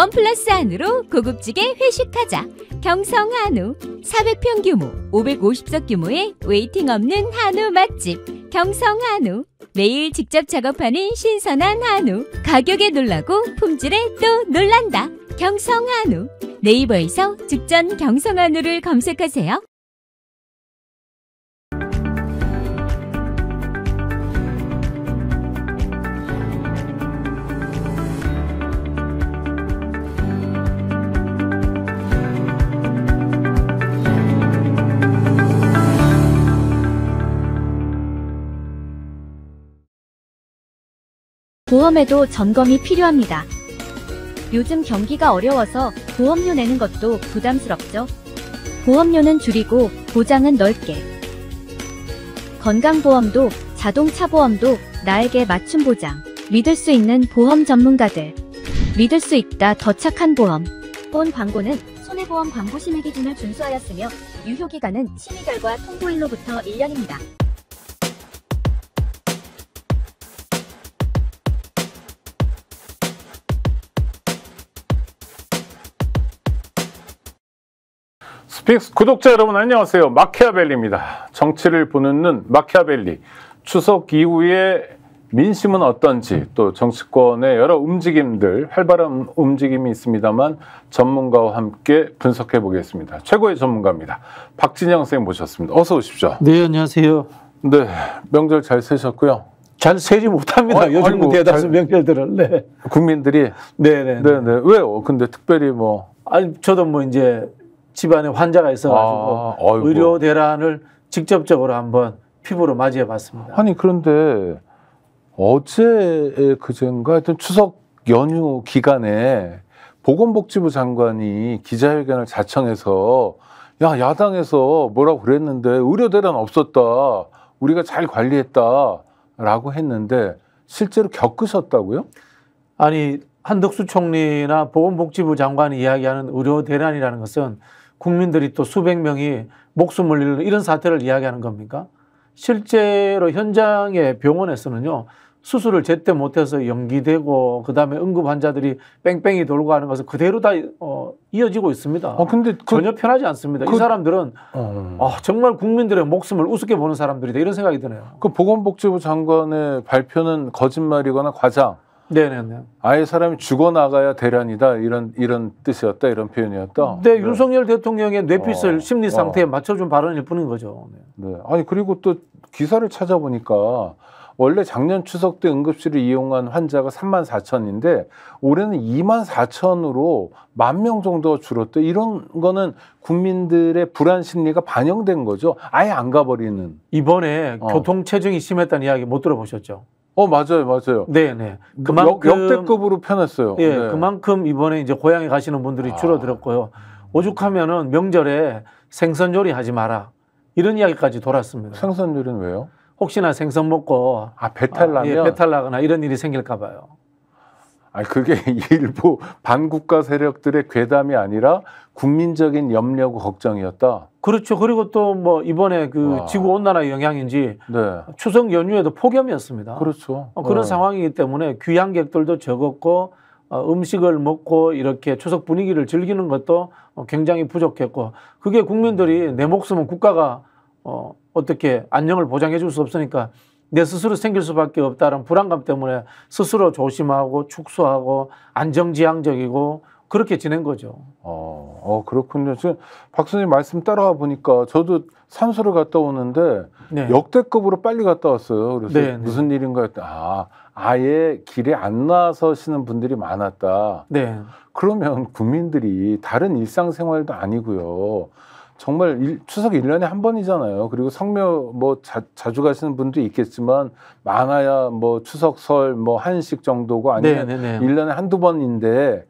원 플러스 한우로 고급지게 회식하자. 경성 한우 400평 규모 550석 규모의 웨이팅 없는 한우 맛집 경성 한우 매일 직접 작업하는 신선한 한우 가격에 놀라고 품질에 또 놀란다. 경성 한우 네이버에서 직전 경성 한우를 검색하세요. 보험에도 점검이 필요합니다. 요즘 경기가 어려워서 보험료 내는 것도 부담스럽죠? 보험료는 줄이고 보장은 넓게. 건강보험도 자동차 보험도 나에게 맞춤 보장. 믿을 수 있는 보험 전문가들. 믿을 수 있다 더 착한 보험. 본 광고는 손해보험 광고 심의 기준을 준수하였으며 유효기간은 심의 결과 통보일로부터 1년입니다. 스픽스 구독자 여러분 안녕하세요. 마키아벨리입니다. 정치를 보는 눈 마키아벨리. 추석 이후에 민심은 어떤지 또 정치권의 여러 움직임들 활발한 움직임이 있습니다만 전문가와 함께 분석해 보겠습니다. 최고의 전문가입니다. 박진영 선생님 모셨습니다. 어서 오십시오. 네 안녕하세요. 네 명절 잘 세셨고요. 잘 세지 못합니다. 어, 요즘 아 대다수 잘, 명절들을 네. 국민들이 네네 네네 네, 네. 왜요? 근데 특별히 뭐 아니 저도 뭐 이제 집안에 환자가 있어가지고 아, 의료 대란을 직접적으로 한번 피부로 맞이해 봤습니다. 아니 그런데 어제 그젠가 하여튼 추석 연휴 기간에 보건복지부 장관이 기자회견을 자청해서 야 야당에서 뭐라고 그랬는데 의료 대란 없었다 우리가 잘 관리했다라고 했는데 실제로 겪으셨다고요? 아니 한덕수 총리나 보건복지부 장관이 이야기하는 의료 대란이라는 것은 국민들이 또 수백 명이 목숨을 잃는 이런 사태를 이야기하는 겁니까? 실제로 현장의 병원에서는요, 수술을 제때 못해서 연기되고, 그 다음에 응급 환자들이 뺑뺑이 돌고 하는 것을 그대로 다 어, 이어지고 있습니다. 어, 근데 그, 전혀 편하지 않습니다. 그, 이 사람들은 어, 어, 아, 정말 국민들의 목숨을 우습게 보는 사람들이다. 이런 생각이 드네요. 그 보건복지부 장관의 발표는 거짓말이거나 과장, 네네네. 아예 사람이 죽어나가야 대란이다 이런 이런 뜻이었다 이런 표현이었다. 네, 네. 윤석열 대통령의 뇌피셜 어, 심리 어. 상태에 어. 맞춰준 발언일 뿐인 거죠. 네. 네. 아니 그리고 또 기사를 찾아보니까 원래 작년 추석 때 응급실을 이용한 환자가 3만 4천인데 올해는 2만 4천으로 만 명 정도 줄었대. 이런 거는 국민들의 불안 심리가 반영된 거죠. 아예 안 가버리는. 이번에 어. 교통 체증이 심했다는 이야기 못 들어보셨죠? 어 맞아요 맞아요. 네네. 네. 그만큼 역, 대급으로 편했어요. 예, 네. 그만큼 이번에 이제 고향에 가시는 분들이 아. 줄어들었고요. 오죽하면은 명절에 생선 요리 하지 마라 이런 이야기까지 돌았습니다. 생선 요리는 왜요? 혹시나 생선 먹고 아 배탈 나면 아, 예, 배탈 나거나 이런 일이 생길까 봐요. 아니 그게 일부 반국가 세력들의 괴담이 아니라 국민적인 염려고 걱정이었다. 그렇죠. 그리고 또 뭐 이번에 그 와. 지구 온난화 영향인지 네. 추석 연휴에도 폭염이었습니다. 그렇죠. 어, 그런 네. 상황이기 때문에 귀향객들도 적었고 어, 음식을 먹고 이렇게 추석 분위기를 즐기는 것도 굉장히 부족했고 그게 국민들이 음. 내 목숨은 국가가 어, 어떻게 안녕을 보장해 줄 수 없으니까 내 스스로 생길 수밖에 없다는 불안감 때문에 스스로 조심하고 축소하고 안정지향적이고 그렇게 지낸 거죠. 어, 어 그렇군요. 지금 박사님 말씀 따라와 보니까 저도 산소를 갔다 오는데 네. 역대급으로 빨리 갔다 왔어요. 그래서 네, 네. 무슨 네. 일인가 했더니 아, 아예 길에 안 나서시는 분들이 많았다. 네. 그러면 국민들이 다른 일상생활도 아니고요. 정말 일, 추석 일년에한 번이잖아요. 그리고 성묘 뭐 자, 주 가시는 분도 있겠지만 많아야 뭐 추석 설뭐 한식 정도고 아니면 네, 네, 네. 일년에 한두 번인데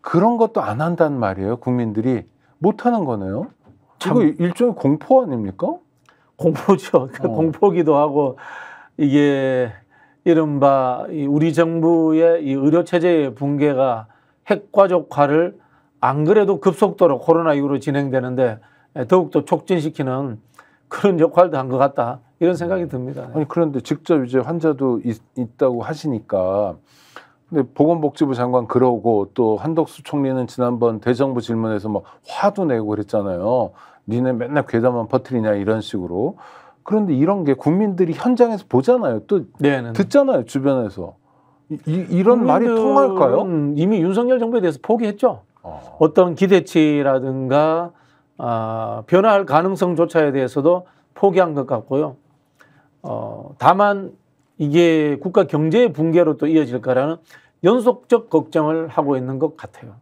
그런 것도 안 한단 말이에요. 국민들이 못 하는 거네요. 참. 이거 일종의 공포 아닙니까? 공포죠. 그 어. 공포기도 하고 이게 이른바 우리 정부의 이 의료 체제의 붕괴가 핵과족화를 안 그래도 급속도로 코로나 이후로 진행되는데 예, 더욱더 촉진시키는 그런 역할도 한 것 같다 이런 생각이 음. 듭니다. 아니 그런데 직접 이제 환자도 있, 있다고 하시니까 근데 보건복지부 장관 그러고 또 한덕수 총리는 지난번 대정부 질문에서 막 화도 내고 그랬잖아요. 니네 맨날 괴담만 퍼뜨리냐 이런 식으로. 그런데 이런 게 국민들이 현장에서 보잖아요. 또 네네. 네, 네. 듣잖아요 주변에서. 이, 런 말이 통할까요? 이미 윤석열 정부에 대해서 포기했죠. 어. 어떤 기대치라든가 어, 변화할 가능성조차에 대해서도 포기한 것 같고요. 어, 다만 이게 국가 경제의 붕괴로 또 이어질까라는 연속적 걱정을 하고 있는 것 같아요.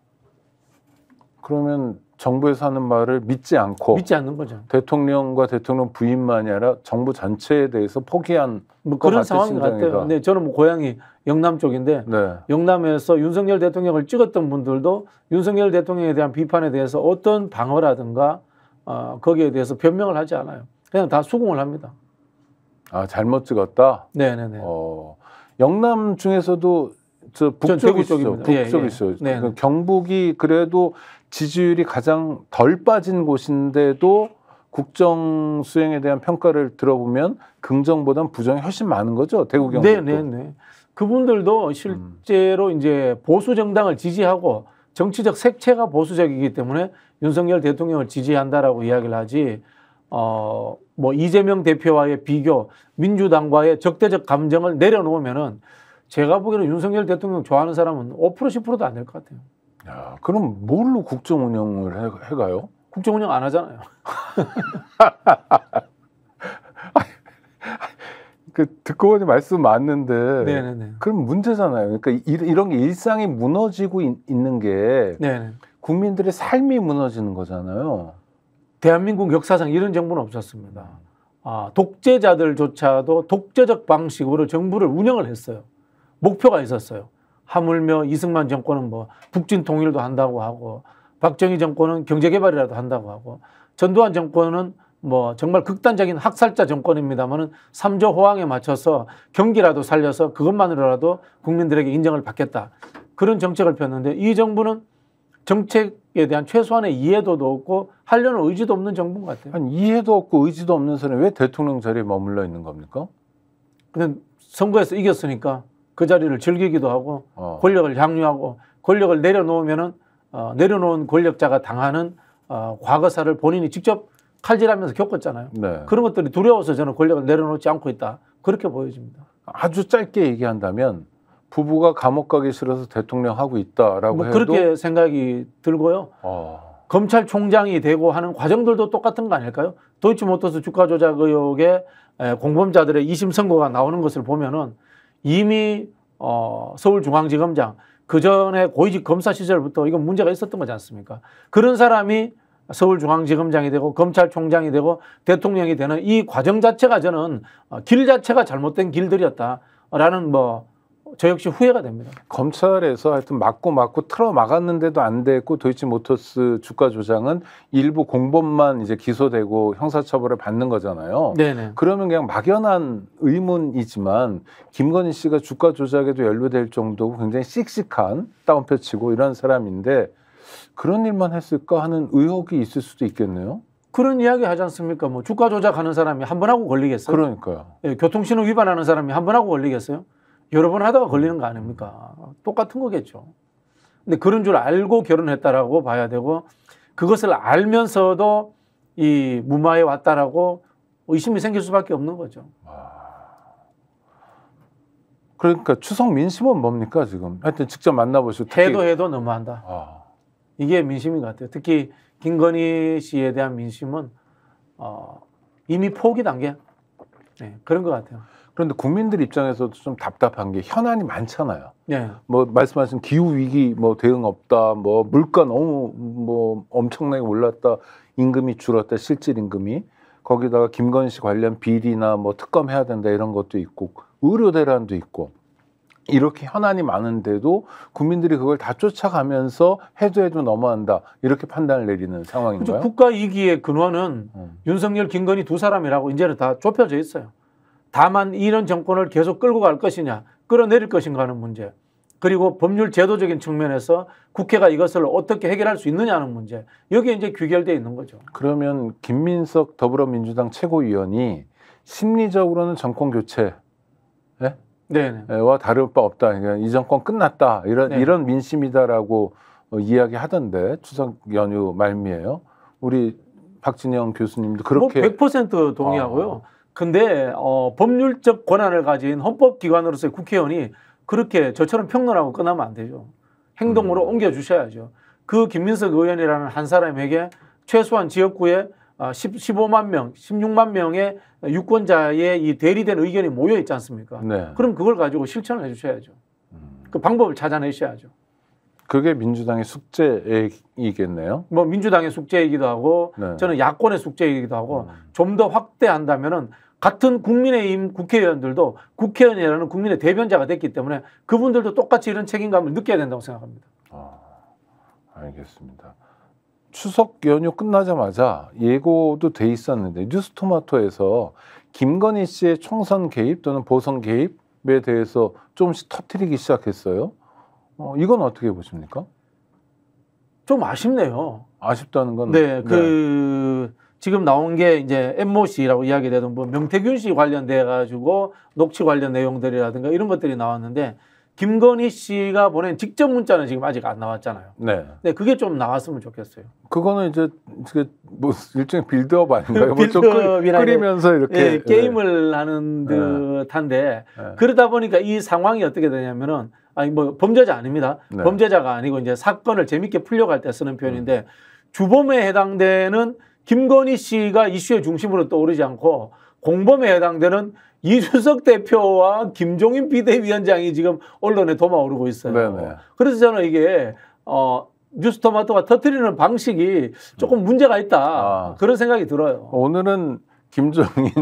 그러면 정부에서 하는 말을 믿지 않고 믿지 않는 거죠. 대통령과 대통령 부인만이 아니라 정부 전체에 대해서 포기한 뭐 그런 상황인 것 같아요. 근 네, 저는 뭐 고향이 영남 쪽인데 네. 영남에서 윤석열 대통령을 찍었던 분들도 윤석열 대통령에 대한 비판에 대해서 어떤 방어라든가 어, 거기에 대해서 변명을 하지 않아요. 그냥 다 수긍을 합니다. 아 잘못 찍었다. 네네네. 네, 네. 어, 영남 중에서도 저 북쪽이 있죠. 북쪽이 예, 예. 있어요. 그러니까 경북이 그래도 지지율이 가장 덜 빠진 곳인데도 국정 수행에 대한 평가를 들어보면 긍정보단 부정이 훨씬 많은 거죠 대구 네, 경북. 네네네. 그분들도 실제로 음. 이제 보수 정당을 지지하고 정치적 색채가 보수적이기 때문에 윤석열 대통령을 지지한다라고 이야기를 하지 어뭐 이재명 대표와의 비교, 민주당과의 적대적 감정을 내려놓으면은 제가 보기에는 윤석열 대통령 좋아하는 사람은 5% 10%도 안 될 것 같아요. 야, 그럼 뭘로 국정 운영을 해, 가요 국정 운영 안 하잖아요. 그 듣고 보니 말씀 맞는데 네네네. 그럼 문제잖아요. 그러니까 이, 런게 일상이 무너지고 있, 는게 네네. 국민들의 삶이 무너지는 거잖아요. 대한민국 역사상 이런 정부는 없었습니다. 아, 독재자들조차도 독재적 방식으로 정부를 운영을 했어요. 목표가 있었어요. 하물며 이승만 정권은 뭐 북진 통일도 한다고 하고 박정희 정권은 경제개발이라도 한다고 하고 전두환 정권은 뭐 정말 극단적인 학살자 정권입니다만은 삼조 호황에 맞춰서 경기라도 살려서 그것만으로라도 국민들에게 인정을 받겠다 그런 정책을 폈는데 이 정부는 정책에 대한 최소한의 이해도도 없고 하려는 의지도 없는 정부인 것 같아요. 아니, 이해도 없고 의지도 없는 사람이 왜 대통령 자리에 머물러 있는 겁니까? 근데 선거에서 이겼으니까 그 자리를 즐기기도 하고 어. 권력을 향유하고 권력을 내려놓으면은 어, 내려놓은 권력자가 당하는 어, 과거사를 본인이 직접 칼질하면서 겪었잖아요. 네. 그런 것들이 두려워서 저는 권력을 내려놓지 않고 있다. 그렇게 보여집니다. 아주 짧게 얘기한다면 부부가 감옥 가기 싫어서 대통령 하고 있다라고 뭐 해도 그렇게 생각이 들고요. 어. 검찰총장이 되고 하는 과정들도 똑같은 거 아닐까요? 도이치모터스 주가 조작 의혹에 공범자들의 2심 선고가 나오는 것을 보면은 이미 어, 서울중앙지검장 그 전에 고위직 검사 시절부터 이건 문제가 있었던 거지 않습니까? 그런 사람이 서울중앙지검장이 되고 검찰총장이 되고 대통령이 되는 이 과정 자체가 저는 어, 길 자체가 잘못된 길들이었다라는 뭐저 역시 후회가 됩니다. 검찰에서 하여튼 막고 막고 틀어 막았는데도 안 됐고 도이치 모터스 주가 조장은 일부 공범만 이제 기소되고 형사처벌을 받는 거잖아요. 네네. 그러면 그냥 막연한 의문이지만 김건희 씨가 주가 조작에도 연루될 정도고 굉장히 씩씩한 다운표치고 이런 사람인데 그런 일만 했을까 하는 의혹이 있을 수도 있겠네요. 그런 이야기 하지 않습니까? 뭐 주가 조작하는 사람이 한 번 하고 걸리겠어요? 그러니까요. 예, 교통신호 위반하는 사람이 한 번 하고 걸리겠어요? 여러 번 하다가 걸리는 거 아닙니까? 똑같은 거겠죠. 근데 그런 줄 알고 결혼했다라고 봐야 되고 그것을 알면서도 이 무마에 왔다라고 의심이 생길 수밖에 없는 거죠. 그러니까 추석 민심은 뭡니까 지금? 하여튼 직접 만나보시고 특히... 해도 해도 너무한다. 아. 이게 민심인 것 같아요. 특히 김건희 씨에 대한 민심은 어, 이미 포기 단계 네, 그런 것 같아요. 그런데 국민들 입장에서도 좀 답답한 게 현안이 많잖아요. 네. 뭐 말씀하신 기후 위기 뭐 대응 없다, 뭐 물가 너무 뭐 엄청나게 올랐다, 임금이 줄었다, 실질 임금이 거기다가 김건희 씨 관련 비리나 뭐 특검 해야 된다 이런 것도 있고 의료 대란도 있고 이렇게 현안이 많은데도 국민들이 그걸 다 쫓아가면서 해도 해도 넘어간다 이렇게 판단을 내리는 상황인가요? 그렇죠. 국가 위기의 근원은 음. 윤석열, 김건희 두 사람이라고 이제는 다 좁혀져 있어요. 다만 이런 정권을 계속 끌고 갈 것이냐, 끌어내릴 것인가 하는 문제. 그리고 법률 제도적인 측면에서 국회가 이것을 어떻게 해결할 수 있느냐 하는 문제. 여기에 이제 귀결되어 있는 거죠. 그러면 김민석 더불어민주당 최고위원이 심리적으로는 정권 교체, 예? 네, 네와 예, 다를 바 없다. 그러니까 이 정권 끝났다. 이런 네 이런 민심이다라고 어, 이야기하던데 추석 연휴 말미에요. 우리 박진영 교수님도 그렇게 뭐100% 동의하고요. 아. 근데 어, 법률적 권한을 가진 헌법기관으로서의 국회의원이 그렇게 저처럼 평론하고 끝나면 안 되죠. 행동으로 음. 옮겨주셔야죠. 그 김민석 의원이라는 한 사람에게 최소한 지역구에 1 아, 15만 명, 16만 명의 유권자의 이 대리된 의견이 모여 있지 않습니까? 네. 그럼 그걸 가지고 실천을 해주셔야죠. 음. 그 방법을 찾아내셔야죠. 그게 민주당의 숙제이겠네요. 뭐 민주당의 숙제이기도 하고 네. 저는 야권의 숙제이기도 하고 음. 좀더 확대한다면은 같은 국민의힘 국회의원들도 국회의원이라는 국민의 대변자가 됐기 때문에 그분들도 똑같이 이런 책임감을 느껴야 된다고 생각합니다. 아, 알겠습니다. 추석 연휴 끝나자마자 예고도 돼 있었는데 뉴스토마토에서 김건희 씨의 총선 개입 또는 보선 개입에 대해서 좀씩 터트리기 시작했어요. 어, 이건 어떻게 보십니까? 좀 아쉽네요. 아쉽다는 건 네, 네. 그 네. 지금 나온 게 이제 엠모 씨라고 이야기되던 뭐 명태균 씨 관련돼 가지고 녹취 관련 내용들이라든가 이런 것들이 나왔는데 김건희 씨가 보낸 직접 문자는 지금 아직 안 나왔잖아요. 네. 네, 그게 좀 나왔으면 좋겠어요. 그거는 이제 뭐 일종의 빌드업 아닌가요? 뭐 빌드업이면서 이렇게 네, 게임을 네. 하는 예. 듯한데 네. 그러다 보니까 이 상황이 어떻게 되냐면은 아니 뭐 범죄자 아닙니다. 네. 범죄자가 아니고 이제 사건을 재밌게 풀려갈 때 쓰는 표현인데 음. 주범에 해당되는 김건희 씨가 이슈의 중심으로 떠오르지 않고 공범에 해당되는 이준석 대표와 김종인 비대위원장이 지금 언론에 도마오르고 있어요. 네네. 네. 그래서 저는 이게 어 뉴스토마토가 터트리는 방식이 조금 음. 문제가 있다 아. 그런 생각이 들어요. 오늘은 김종인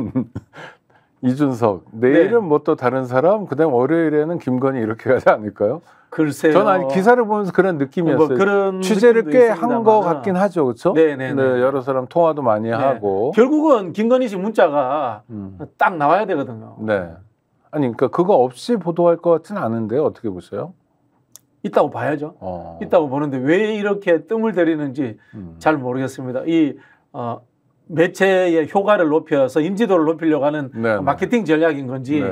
이준석. 내일은 네. 뭐또 다른 사람. 그다음 월요일에는 김건희 이렇게 가지 않을까요? 글쎄요. 저는 아니 기사를 보면서 그런 느낌이었어요. 뭐 그런 취재를 꽤 한 것 같긴 하죠, 그렇죠? 네네. 네, 네, 여러 사람 통화도 많이 네. 하고. 결국은 김건희 씨 문자가 음. 딱 나와야 되거든요. 네. 아니 그니까 그거 없이 보도할 것 같지는 않은데 어떻게 보세요? 있다고 봐야죠. 어. 있다고 보는데 왜 이렇게 뜸을 들이는지 음. 잘 모르겠습니다. 이 어, 매체의 효과를 높여서 인지도를 높이려고 하는 네네. 네. 마케팅 전략인 건지 네.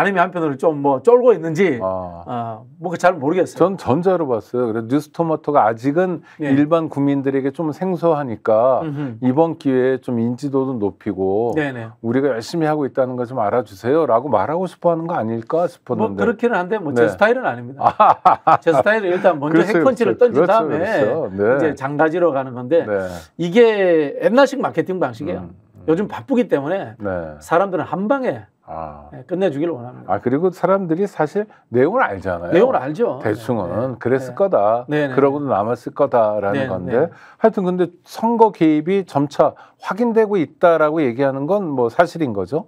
아니면 한편으로 좀 뭐 쫄고 있는지 아. 어, 뭔가 잘 모르겠어요. 전 전자로 봤어요. 그래서 뉴스토마토가 아직은 네. 일반 국민들에게 좀 생소하니까 음흠. 이번 기회에 좀 인지도도 높이고 네네. 우리가 열심히 하고 있다는 걸 좀 알아주세요라고 말하고 싶어하는 거 아닐까 싶었는데 뭐 그렇기는 한데 뭐제 네. 스타일은 아닙니다. 제 스타일은 일단 먼저 그렇 핵펀치를 그렇죠. 던진 그렇죠, 다음에 그렇죠. 네. 이제 장가지러 가는 건데 네. 이게 옛날식 마케팅 방식이에요. 음. 음. 요즘 바쁘기 때문에 네. 사람들은 한 방에 아. 네, 예, 끝내주길 원합니다. 아 그리고 사람들이 사실 내용을 알잖아요. 내용을 알죠. 대충은 네, 그랬을 네. 거다. 그러고도 남았을 거다라는 네, 네. 건데 하여튼 근데 선거 개입이 점차 확인되고 있다라고 얘기하는 건 뭐 사실인 거죠?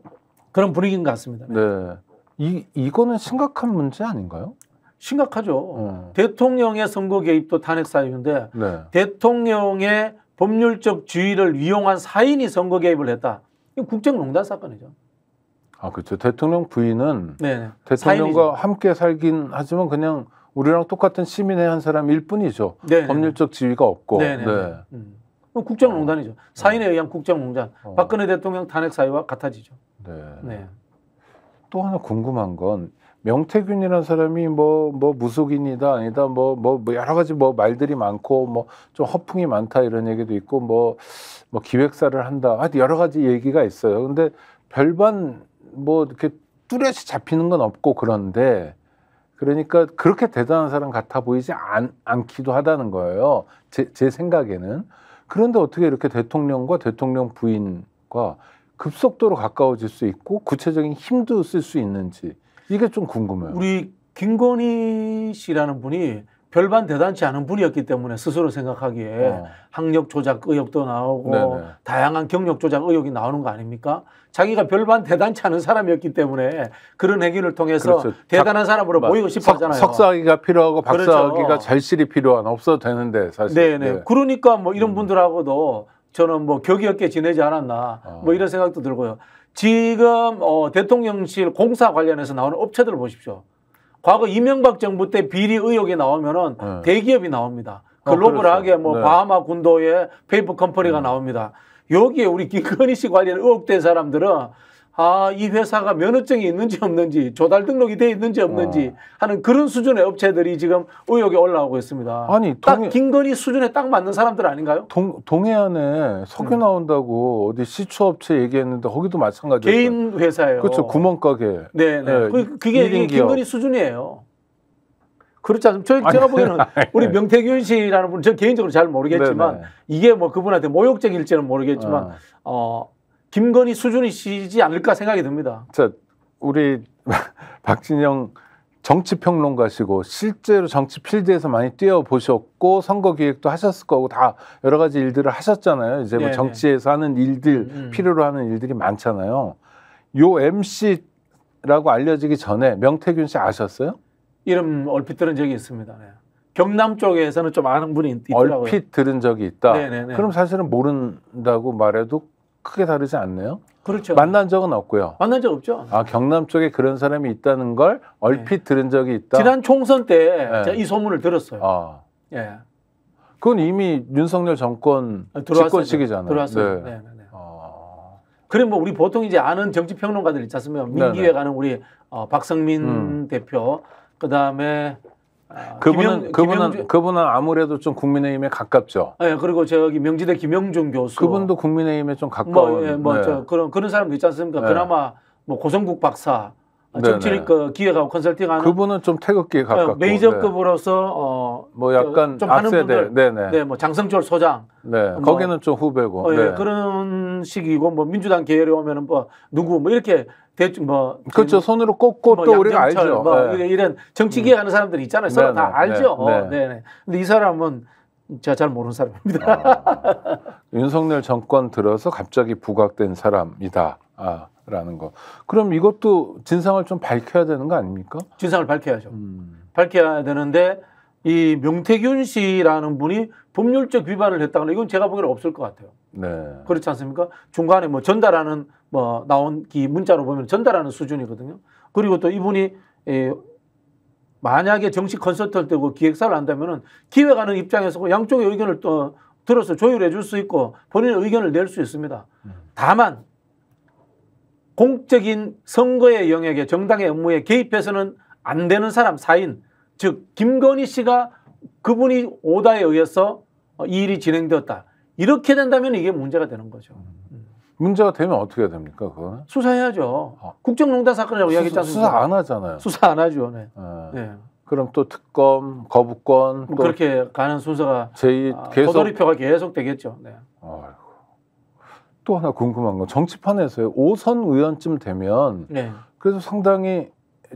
그런 분위기인 것 같습니다. 네. 이 이거는 심각한 문제 아닌가요? 심각하죠. 음. 대통령의 선거 개입도 탄핵 사유인데 대통령의 법률적 지위를 이용한 사인이 선거 개입을 했다. 이건 국정농단 사건이죠. 아 그렇죠. 대통령 부인은 네네. 네. 대통령과 사인이죠. 함께 살긴 하지만 그냥 우리랑 똑같은 시민의 한 사람일 뿐이죠. 네네. 네, 네. 법률적 지위가 없고. 네네. 네. 음. 국정농단이죠. 어. 사인에 의한 국정농단. 어. 박근혜 대통령 탄핵 사유와 같아지죠. 네. 네. 또 하나 궁금한 건 명태균이라는 사람이 뭐뭐 뭐 무속인이다 아니다 뭐뭐 뭐, 뭐 여러 가지 뭐 말들이 많고 뭐 좀 허풍이 많다 이런 얘기도 있고 뭐뭐 뭐 기획사를 한다 하여튼 여러 가지 얘기가 있어요. 근데 별반 뭐 이렇게 뚜렷이 잡히는 건 없고 그런데 그러니까 그렇게 대단한 사람 같아 보이지 않, 않기도 하다는 거예요. 제, 제 생각에는. 그런데 어떻게 이렇게 대통령과 대통령 부인과 급속도로 가까워질 수 있고 구체적인 힘도 쓸 수 있는지 이게 좀 궁금해요. 우리 김건희 씨라는 분이 별반 대단치 않은 분이었기 때문에 스스로 생각하기에 어. 학력 조작 의혹도 나오고 네네. 다양한 경력 조작 의혹이 나오는 거 아닙니까? 자기가 별반 대단치 않은 사람이었기 때문에 그런 행위를 통해서 그렇죠. 대단한 사람으로 작, 보이고 싶었잖아요. 석사학위가 필요하고 그렇죠. 박사학위가 그렇죠. 절실히 필요한 없어도 되는데 사실. 네네. 네. 네. 그러니까 뭐 이런 음. 분들하고도 저는 뭐 격이 없게 지내지 않았나 뭐 어. 뭐 이런 생각도 들고요. 지금 어, 대통령실 공사 관련해서 나오는 업체들 을 보십시오. 과거 이명박 정부 때 비리 의혹이 나오면은 네. 대기업이 나옵니다. 아, 글로벌하게 아, 뭐 그렇죠. 네. 바하마 군도의 페이퍼 컴퍼니가 네. 나옵니다. 여기에 우리 김건희 씨 관련 의혹된 사람들은 아, 이 회사가 면허증이 있는지 없는지, 조달 등록이 돼 있는지 없는지 아. 하는 그런 수준의 업체들이 지금 의혹에 올라오고 있습니다. 아니, 딱 김건희 수준에 딱 맞는 사람들 아닌가요? 동, 동해안에 석유 음. 나온다고 어디 시추 업체 얘기했는데 거기도 마찬가지예요. 개인 회사예요. 그렇죠. 구멍가게. 네, 네, 네. 그, 그게 김건희 수준이에요. 그렇지 않습니까? 저 제가 보기에는 우리 명태균 씨라는 분, 저 개인적으로 잘 모르겠지만 네네. 네. 이게 뭐 그분한테 모욕적일지는 모르겠지만 아. 어, 어 김건희 수준이시지 않을까 생각이 듭니다. 자, 우리 박진영 정치평론가시고 실제로 정치 필드에서 많이 뛰어보셨고 선거 기획도 하셨을 거고 다 여러 가지 일들을 하셨잖아요. 이제 뭐 네, 네. 정치에서 하는 일들 음, 음. 필요로 하는 일들이 많잖아요. 요 MC라고 알려지기 전에 명태균 씨 아셨어요? 이름 얼핏 들은 적이 있습니다. 네. 경남 쪽에서는 좀 아는 분이 있더라고요. 얼핏 들은 적이 있다. 네네네. 네, 그럼 사실은 모른다고 말해도 크게 다르지 않네요. 그렇죠. 만난 적은 없고요. 만난 적 없죠. 아 경남 쪽에 그런 사람이 있다는 걸 얼핏 네. 들은 적이 있다. 지난 총선 때 네. 이 소문을 들었어요. 아. 예. 그건 이미 윤석열 정권 아, 들어왔어요. 집권식이잖아요. 들어왔어요. 네. 네. 네. 네. 아... 그래 뭐 우리 보통 이제 아는 정치 평론가들 있지 않습니까? 네, 네. 민기에 가는 우리 어, 박성민 음. 대표 그다음에 아, 그분은 김영, 그분은 김영주... 그분은 아무래도 좀 국민의힘에 가깝죠. 예, 그리고 저기 명지대 김영준 교수. 그분도 국민의힘에 좀 가까운. 뭐, 예, 뭐 네. 저, 그런 그런 사람도 있지 않습니까? 네. 그나마 뭐 고성국 박사 정치를 아, 그 기획하고 컨설팅하는 그분은 좀 태극기에 어, 가깝고 메이저급으로서 네. 어, 뭐 그 약간 좀 하는 분들 네네. 네, 뭐 장성철 소장 네. 뭐, 거기는 좀 후배고 어, 예, 네. 그런 식이고 뭐 민주당 계열에 오면은 뭐 누구 뭐 이렇게 대충 뭐 그렇죠 그 손으로 꼽고 뭐또 우리가 알죠 뭐 네. 이런 정치 음. 기획하는 사람들이 있잖아요 서로 다 알죠 네. 네. 근데 이 사람은 제가 잘 모르는 사람입니다 아, 윤석열 정권 들어서 갑자기 부각된 사람이다 아. 라는 거. 그럼 이것도 진상을 좀 밝혀야 되는 거 아닙니까? 진상을 밝혀야죠. 음. 밝혀야 되는데 이 명태균 씨라는 분이 법률적 위반을 했다거나 이건 제가 보기에는 없을 것 같아요. 네. 그렇지 않습니까? 중간에 뭐 전달하는 뭐 나온 기 문자로 보면 전달하는 수준이거든요. 그리고 또 이분이 에, 만약에 정식 컨설턴트 되고 기획사를 한다면은 기획하는 입장에서 그 양쪽의 의견을 또 들어서 조율해 줄 수 있고 본인의 의견을 낼 수 있습니다. 음. 다만 공적인 선거의 영역에 정당의 업무에 개입해서는 안 되는 사람 사인 즉 김건희 씨가 그분이 오다에 의해서 이 일이 진행되었다. 이렇게 된다면 이게 문제가 되는 거죠. 음. 문제가 되면 어떻게 됩니까? 그거는 수사해야죠. 아. 국정농단 사건이라고 수, 이야기했지 않습니까? 수사 안 하잖아요. 수사 안 하죠. 네. 아. 네. 그럼 또 특검, 거부권 뭐또 그렇게 가는 순서가 제이 아, 계속 도돌이표가 계속 되겠죠. 네. 아. 또 하나 궁금한 건 정치판에서요. 5선 의원쯤 되면 네. 그래서 상당히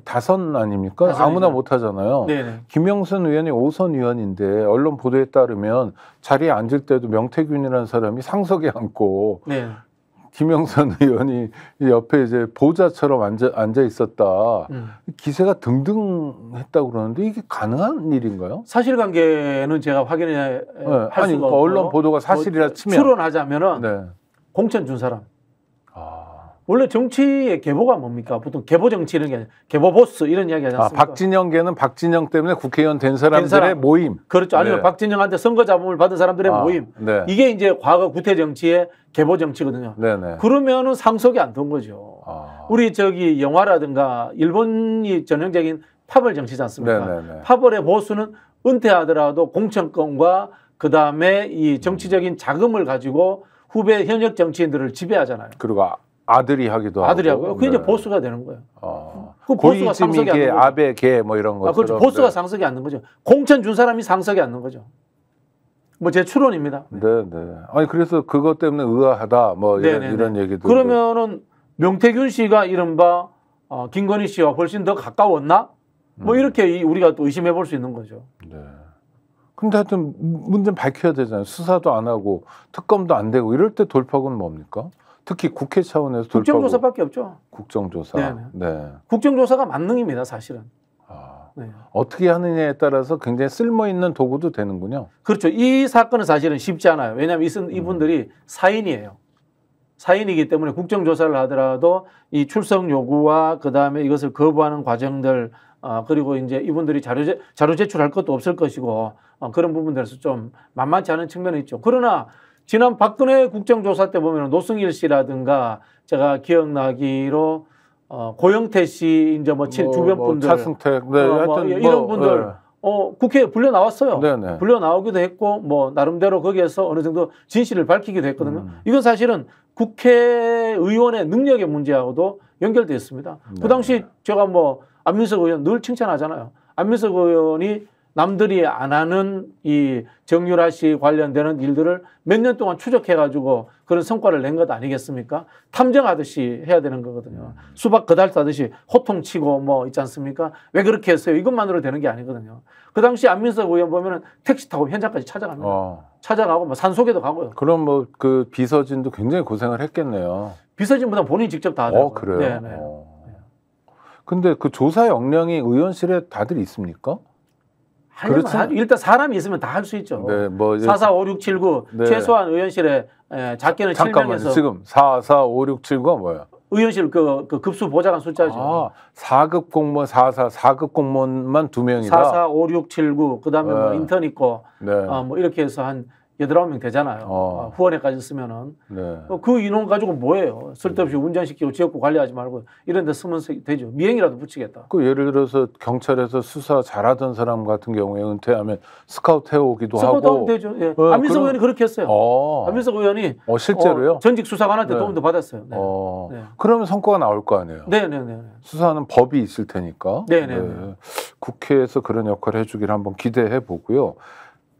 다선 아닙니까? 다선이나. 아무나 못 하잖아요. 네네. 김영선 의원이 5선 의원인데 언론 보도에 따르면 자리에 앉을 때도 명태균이라는 사람이 상석에 앉고 네. 김영선 의원이 옆에 이제 보좌처럼 앉아, 앉아 있었다. 음. 기세가 등등했다고 그러는데 이게 가능한 일인가요? 사실관계는 제가 확인해 네. 할 아니, 수가 없고 그러니까 언론 보도가 사실이라 뭐 치면 추론하자면은 네. 공천 준 사람. 아. 원래 정치의 계보가 뭡니까? 보통 계보 정치 이런 게 아니라 계보 보스 이런 이야기 하지 않습 아, 박진영계는 박진영 때문에 국회의원 된 사람들의 된 사람. 모임. 그렇죠. 아니면 네. 박진영한테 선거 자금을 받은 사람들의 아, 모임. 네. 이게 이제 과거 구태 정치의 계보 정치거든요. 네네. 네. 그러면은 상속이 안 된 거죠. 아. 우리 저기 영화라든가 일본이 전형적인 파벌 정치지 않습니까? 네네네. 네, 네. 파벌의 보수는 은퇴하더라도 공천권과 그 다음에 이 정치적인 자금을 가지고 후배 현역 정치인들을 지배하잖아요. 그리고 아, 아들이 하기도 아들이 하고. 요 그게 네. 이제 보수가 되는 거예요. 어. 그 보수가 상석이 게 아베 개뭐 이런 거. 아, 그렇죠. 보수가 네. 상석이 앉는 거죠. 공천 준 사람이 상석이 앉는 거죠. 뭐 제 추론입니다. 네, 네. 아니 그래서 그것 때문에 의아하다 뭐 이런, 네, 네 이런 네. 얘기도. 그러면은 명태균 씨가 이른바 어, 김건희 씨와 훨씬 더 가까웠나? 뭐 음. 이렇게 이, 우리가 또 의심해 볼 수 있는 거죠. 네. 근데 하여튼 문제는 밝혀야 되잖아요. 수사도 안 하고 특검도 안 되고 이럴 때 돌파구는 뭡니까? 특히 국회 차원에서 돌파구. 국정조사밖에 없죠. 국정조사. 네네. 네. 네. 국정조사가 만능입니다, 사실은. 아, 네. 어떻게 하느냐에 따라서 굉장히 쓸모 있는 도구도 되는군요. 그렇죠. 이 사건은 사실은 쉽지 않아요. 왜냐하면 이분들이 음. 사인이에요. 사인이기 때문에 국정조사를 하더라도 이 출석 요구와 그 다음에 이것을 거부하는 과정들 어, 그리고 이제 이분들이 자료, 제, 자료 제출할 것도 없을 것이고 어, 그런 부분들에서 좀 만만치 않은 측면이 있죠. 그러나 지난 박근혜 국정조사 때 보면 노승일 씨라든가 제가 기억나기로 어, 고영태 씨 이제 뭐 친, 뭐, 주변 뭐 분들 뭐 차승택 네, 어, 뭐, 예, 뭐 이런 뭐, 분들 네. 어, 국회에 불려 나왔어요. 네네. 불려 나오기도 했고 뭐 나름대로 거기에서 어느 정도 진실을 밝히기도 했거든요. 음. 이건 사실은 국회의원의 능력의 문제하고도 연결되어 있습니다. 그 네. 그 당시 제가 뭐 안민석 의원 늘 칭찬하잖아요. 안민석 의원이 남들이 안 하는 이 정유라 씨 관련되는 일들을 몇 년 동안 추적해가지고 그런 성과를 낸 것 아니겠습니까? 탐정하듯이 해야 되는 거거든요. 수박 그달 따듯이 호통치고 뭐 있지 않습니까? 왜 그렇게 했어요? 이것만으로 되는 게 아니거든요. 그 당시 안민석 의원 보면은 택시 타고 현장까지 찾아갑니다. 어. 찾아가고 뭐 산속에도 가고요. 그럼 뭐 그 비서진도 굉장히 고생을 했겠네요. 비서진보다 본인이 직접 다 하죠. 어, 그래요? 네, 네. 어. 근데 그 조사 역량이 의원실에 다들 있습니까? 그렇죠. 일단 사람이 있으면 다 할 수 있죠. 네, 뭐445679 네. 최소한 의원실에 에, 작게는 잠깐만 7 지금 445679가 뭐야? 의원실 그, 그 급수 보좌관 숫자죠. 아, 4급 공무원 44 4급 공무원만 두 명이다. 445679 그다음에 뭐 네. 뭐 인턴 있고 네. 어, 뭐 이렇게 해서 한 여덟 아홉 명 되잖아요. 어. 아, 후원회까지 쓰면은 네. 어, 그 인원 가지고 뭐예요? 쓸데없이 운전시키고 지역구 관리하지 말고 이런 데 쓰면 되죠. 미행이라도 붙이겠다. 그 예를 들어서 경찰에서 수사 잘하던 사람 같은 경우에 은퇴하면 스카우트 해오기도 스카우트 하고. 스카우트 되죠. 예. 네, 안민석 그럼... 의원이 그렇게 했어요. 어. 안민석 의원이 어, 실제로요? 어, 전직 수사관한테 네. 도움도 받았어요. 네. 어. 네. 그러면 성과가 나올 거 아니에요. 네, 네, 네. 네. 수사는 법이 있을 테니까. 네, 네 네, 네. 국회에서 그런 역할을 해주기를 한번 기대해 보고요.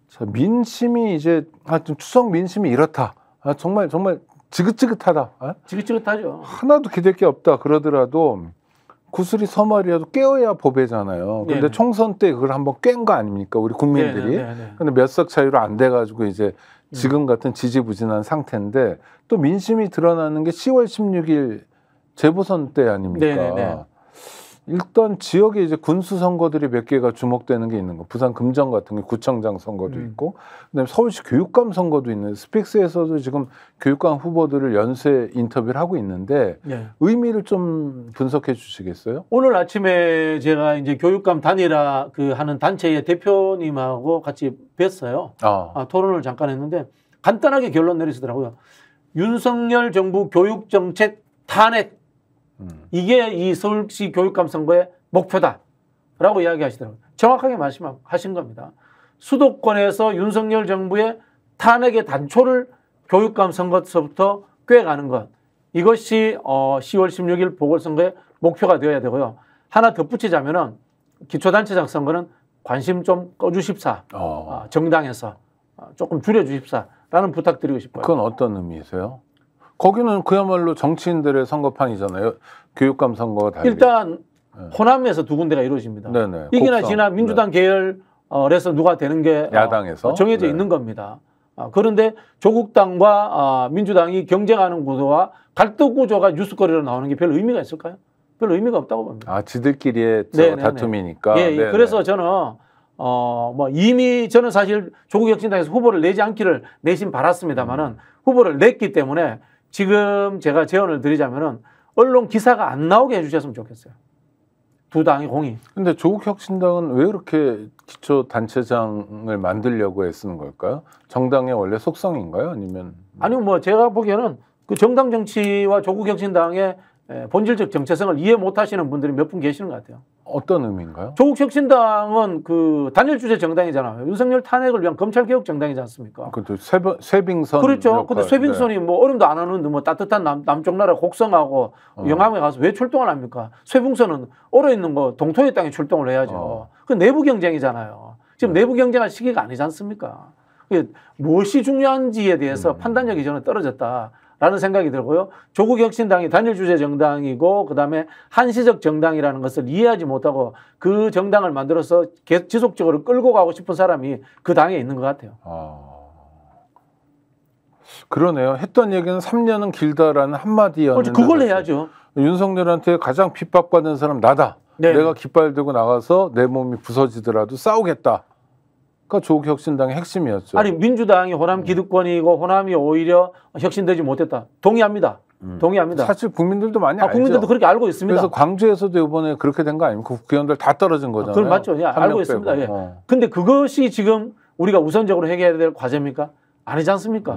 자, 민심이 이제 아, 좀 추석 민심이 이렇다. 아, 정말 정말 지긋지긋하다. 아? 지긋지긋하죠. 하나도 기댈 게 없다 그러더라도 구슬이 서말이라도 깨어야 보배잖아요. 근데 네 총선 때 그걸 한번 깬 거 아닙니까? 우리 국민들이. 네네네네. 네, 네, 네. 근데 몇 석 차이로 안돼 가지고 이제 음. 지금 같은 지지부진한 상태인데 또 민심이 드러나는 게 10월 16일 재보선 때 아닙니까? 네네네. 일단 지역에 이제 군수 선거들이 몇 개가 주목되는 게 있는 거. 부산 금정 같은 게 구청장 선거도 음. 있고, 그다음에 서울시 교육감 선거도 있는. 스픽스에서도 지금 교육감 후보들을 연쇄 인터뷰를 하고 있는데 네. 의미를 좀 분석해 주시겠어요? 오늘 아침에 제가 이제 교육감 단일화 그 하는 단체의 대표님하고 같이 뵀어요. 아. 아, 토론을 잠깐 했는데 간단하게 결론 내리시더라고요. 윤석열 정부 교육 정책 탄핵 음. 이게 이 서울시 교육감 선거의 목표다라고 이야기하시더라고요. 정확하게 말씀하신 겁니다. 수도권에서 윤석열 정부의 탄핵의 단초를 교육감 선거서부터 꿰가는 것. 이것이 어 10월 16일 보궐선거의 목표가 되어야 되고요. 하나 덧붙이자면은 기초단체장 선거는 관심 좀 꺼주십사. 어. 아, 정당에서 조금 줄여주십사라는 부탁드리고 싶어요. 그건 어떤 의미에서요? 거기는 그야말로 정치인들의 선거판이잖아요. 교육감 선거가 달리. 일단 네. 호남에서 두 군데가 이루어집니다. 네네. 이기나 지나 민주당 네. 계열에서 누가 되는 게 어, 야당에서 정해져 네. 있는 겁니다. 아, 그런데 조국당과 아, 민주당이 경쟁하는 구조와 갈등 구조가 뉴스거리로 나오는 게별 의미가 있을까요? 별로 의미가 없다고 봅니다. 아 지들끼리의 네, 네, 다툼이니까. 예, 예. 그래서 저는 어, 뭐 이미 저는 사실 조국 혁신당에서 후보를 내지 않기를 내심 바랐습니다만은 음. 후보를 냈기 때문에 지금 제가 제언을 드리자면은 언론 기사가 안 나오게 해주셨으면 좋겠어요. 두 당이 공이. 근데 조국 혁신당은 왜 이렇게 기초 단체장을 만들려고 애쓰는 걸까요? 정당의 원래 속성인가요? 아니면 아니요 뭐 제가 보기에는 그 정당 정치와 조국 혁신당의 본질적 정체성을 이해 못하시는 분들이 몇 분 계시는 것 같아요. 어떤 의미인가요? 조국혁신당은 그 단일 주제 정당이잖아요. 윤석열 탄핵을 위한 검찰 개혁 정당이지 않습니까? 아, 그렇죠. 쇠빙선 그렇죠. 역할, 데 쇠빙선이 네. 뭐 얼음도 안 하는데 뭐 따뜻한 남, 남쪽 나라 곡성하고 어. 영암에 가서 왜 출동을 합니까? 쇠빙선은 얼어 있는 거 동토의 땅에 출동을 해야죠. 어. 그 내부 경쟁이잖아요. 지금 네. 내부 경쟁할 시기가 아니지 않습니까? 무엇이 중요한지에 대해서 음. 판단력이 저는 떨어졌다. 라는 생각이 들고요. 조국혁신당이 단일주재 정당이고 그다음에 한시적 정당이라는 것을 이해하지 못하고 그 정당을 만들어서 계속 지속적으로 끌고 가고 싶은 사람이 그 당에 있는 것 같아요. 아... 그러네요. 했던 얘기는 3년은 길다라는 한마디였는데 그렇죠. 그걸 해야죠. 윤석열한테 가장 핍박받는 사람 나다. 네. 내가 깃발들고 나가서 내 몸이 부서지더라도 싸우겠다. 그 그러니까 조국혁신당의 핵심이었죠. 아니 민주당이 호남 음. 기득권이고 호남이 오히려 혁신되지 못했다. 동의합니다. 음. 동의합니다. 사실 국민들도 많이 아, 알죠. 국민들도 그렇게 알고 있습니다. 그래서 광주에서도 이번에 그렇게 된 거 아닙니까? 그 국회의원들 다 떨어진 아, 거잖아요. 아, 그건 맞죠. 예, 알고 있습니다. 예. 어. 근데 그것이 지금 우리가 우선적으로 해결해야 될 과제입니까? 아니지 않습니까?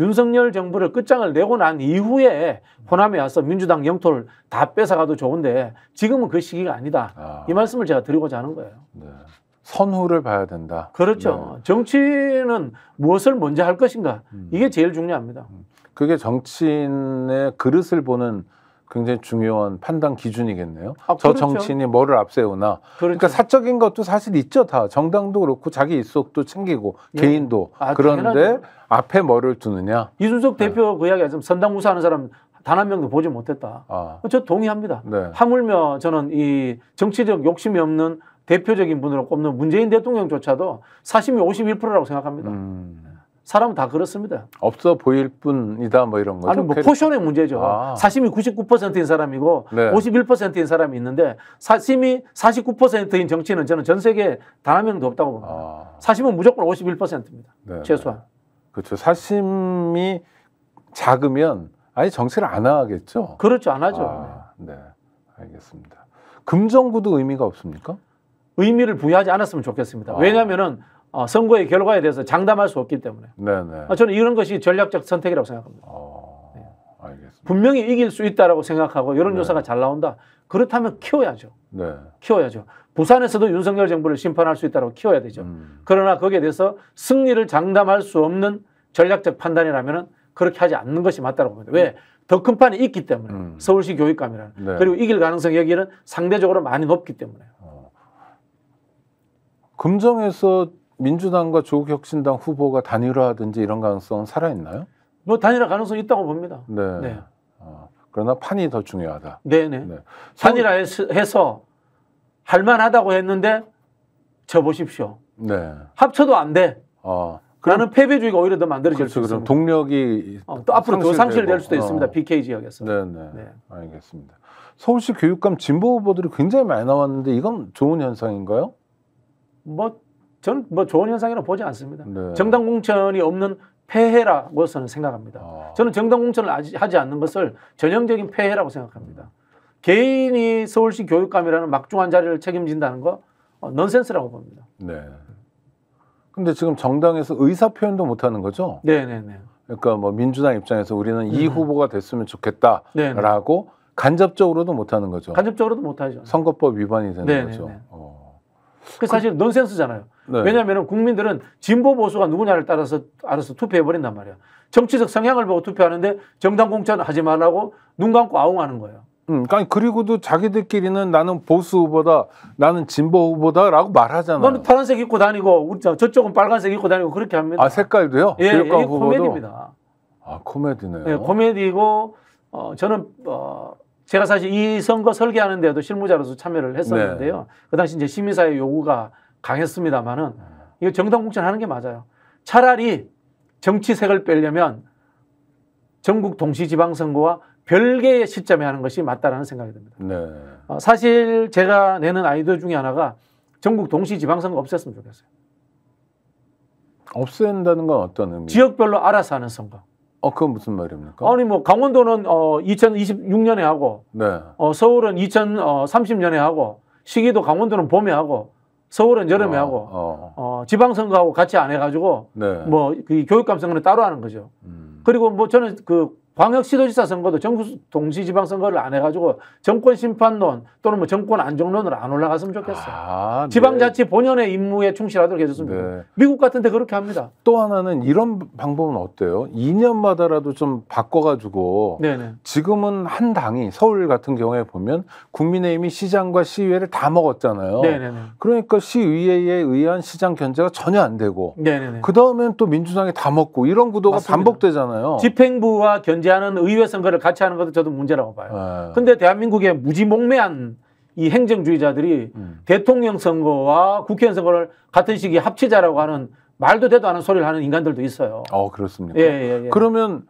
네. 윤석열 정부를 끝장을 내고 난 이후에 호남에 와서 민주당 영토를 다 뺏어가도 좋은데 지금은 그 시기가 아니다. 아. 이 말씀을 제가 드리고자 하는 거예요. 네. 선후를 봐야 된다. 그렇죠. 네. 정치는 무엇을 먼저 할 것인가 음. 이게 제일 중요합니다. 음. 그게 정치인의 그릇을 보는 굉장히 중요한 판단 기준이겠네요. 아, 저 그렇죠. 정치인이 뭐를 앞세우나. 그러니까 그렇죠. 그러니까 사적인 것도 사실 있죠 다. 정당도 그렇고 자기 입속도 챙기고 예. 개인도. 아, 그런데 당연하죠. 앞에 뭐를 두느냐. 이준석 네. 대표 그 이야기 하자면 선당 우사하는 사람 단 한 명도 보지 못했다. 아. 어, 저 동의합니다. 네. 하물며 저는 이 정치적 욕심이 없는 대표적인 분으로 꼽는 문재인 대통령조차도 사심이 51%라고 생각합니다. 음. 사람은 다 그렇습니다. 없어 보일 뿐이다 뭐 이런 거죠. 아니 뭐 포션의 문제죠. 아. 사심이 99%인 사람이고 네. 51%인 사람이 있는데 사심이 49%인 정치는 저는 전 세계 단한 명도 없다고 봅니다. 아. 사심은 무조건 51%입니다. 네. 최소한. 그렇죠. 사심이 작으면 아예 정치를 안 하겠죠. 그렇죠. 안 하죠. 아. 네. 알겠습니다. 금정구도 의미가 없습니까? 의미를 부여하지 않았으면 좋겠습니다. 아. 왜냐하면은 어, 선거의 결과에 대해서 장담할 수 없기 때문에. 네네. 어, 네. 아, 저는 이런 것이 전략적 선택이라고 생각합니다. 어, 알겠습니다. 분명히 이길 수 있다라고 생각하고 여론 네. 조사가 잘 나온다. 그렇다면 키워야죠. 네. 키워야죠. 부산에서도 윤석열 정부를 심판할 수 있다고 키워야 되죠. 음. 그러나 거기에 대해서 승리를 장담할 수 없는 전략적 판단이라면은 그렇게 하지 않는 것이 맞다고 봅니다. 왜? 더 큰 판이 있기 때문에 음. 서울시 교육감이라는 네. 그리고 이길 가능성 여기는 상대적으로 많이 높기 때문에 금정에서 민주당과 조국혁신당 후보가 단일화든지 이런 가능성은 살아있나요? 뭐 단일화 가능성이 있다고 봅니다. 네. 네. 어, 그러나 판이 더 중요하다. 네네. 네. 네. 네. 단일화해서 할만하다고 했는데 저 보십시오. 네. 합쳐도 안 돼. 어. 아, 나는 패배주의가 오히려 더 만들어질 그렇죠, 수 그렇죠. 있습니다. 동력이 어, 또 앞으로 더 상실될 수도 어. 있습니다. BK 지역에서. 네네. 네. 네. 알겠습니다. 서울시 교육감 진보 후보들이 굉장히 많이 나왔는데 이건 좋은 현상인가요? 뭐 저는 뭐 좋은 현상이라고 보지 않습니다. 네. 정당 공천이 없는 폐해라고 저는 생각합니다. 아. 저는 정당 공천을 하지 않는 것을 전형적인 폐해라고 생각합니다. 개인이 서울시 교육감이라는 막중한 자리를 책임진다는 거 어, 넌센스라고 봅니다. 네. 근데 지금 정당에서 의사 표현도 못 하는 거죠? 네, 네, 네. 그러니까 뭐 민주당 입장에서 우리는 이 음. 후보가 됐으면 좋겠다라고 네네. 간접적으로도 못 하는 거죠. 간접적으로도 못 하죠. 선거법 위반이 되는 네네네. 거죠. 그 사실 논센스잖아요. 네. 왜냐하면 국민들은 진보 보수가 누구냐를 따라서 알아서 투표해 버린단 말이야. 정치적 성향을 보고 투표하는데 정당 공천 하지 말라고 눈 감고 아웅하는 거예요. 음, 그러니까 그리고도 자기들끼리는 나는 보수 후보다, 나는 진보 후보다라고 말하잖아요. 너는 파란색 입고 다니고, 우리 저쪽은 빨간색 입고 다니고 그렇게 합니다. 아 색깔도요? 예, 예 이 코미디입니다. 아 코미디네요. 예, 코미디고 어, 저는 어, 제가 사실 이 선거 설계하는데도 실무자로서 참여를 했었는데요. 네. 그 당시 이제 시민사회 요구가 강했습니다만은 이거 정당 공천하는 게 맞아요. 차라리 정치색을 빼려면 전국 동시지방선거와 별개의 시점에 하는 것이 맞다라는 생각이 듭니다. 네. 어, 사실 제가 내는 아이디어 중에 하나가 전국 동시지방선거 없앴으면 좋겠어요. 없앤다는 건 어떤 의미? 지역별로 알아서 하는 선거. 어, 그건 무슨 말입니까? 아니 뭐 강원도는 어 2026년에 하고 네. 어 서울은 2030년에 하고 시기도 강원도는 봄에 하고 서울은 여름에 어, 하고 어. 어. 지방선거하고 같이 안 해가지고 네. 뭐그 교육감선거는 따로 하는 거죠. 음. 그리고 뭐 저는 그 광역시도지사 선거도 정국 동시지방 선거를 안 해가지고 정권 심판론 또는 뭐 정권 안정론으로 안 올라갔으면 좋겠어. 아, 네. 지방자치 본연의 임무에 충실하도록 해줬으면 좋겠어. 네. 미국 같은데 그렇게 합니다. 또 하나는 이런 방법은 어때요? 2년마다라도 좀 바꿔가지고 네네. 지금은 한 당이 서울 같은 경우에 보면 국민의힘이 시장과 시의회를 다 먹었잖아요. 네네네. 그러니까 시의회에 의한 시장 견제가 전혀 안 되고 그 다음엔 또 민주당이 다 먹고 이런 구도가 맞습니다. 반복되잖아요. 집행부와 견제 문제하는 의회 선거를 같이 하는 것도 저도 문제라고 봐요. 에. 네. 근데 대한민국의 무지몽매한 이 행정주의자들이 음. 대통령 선거와 국회의원 선거를 같은 시기에 합치자라고 하는 말도 되도 않은 소리를 하는 인간들도 있어요. 어, 그렇습니까? 예, 예, 예. 그러면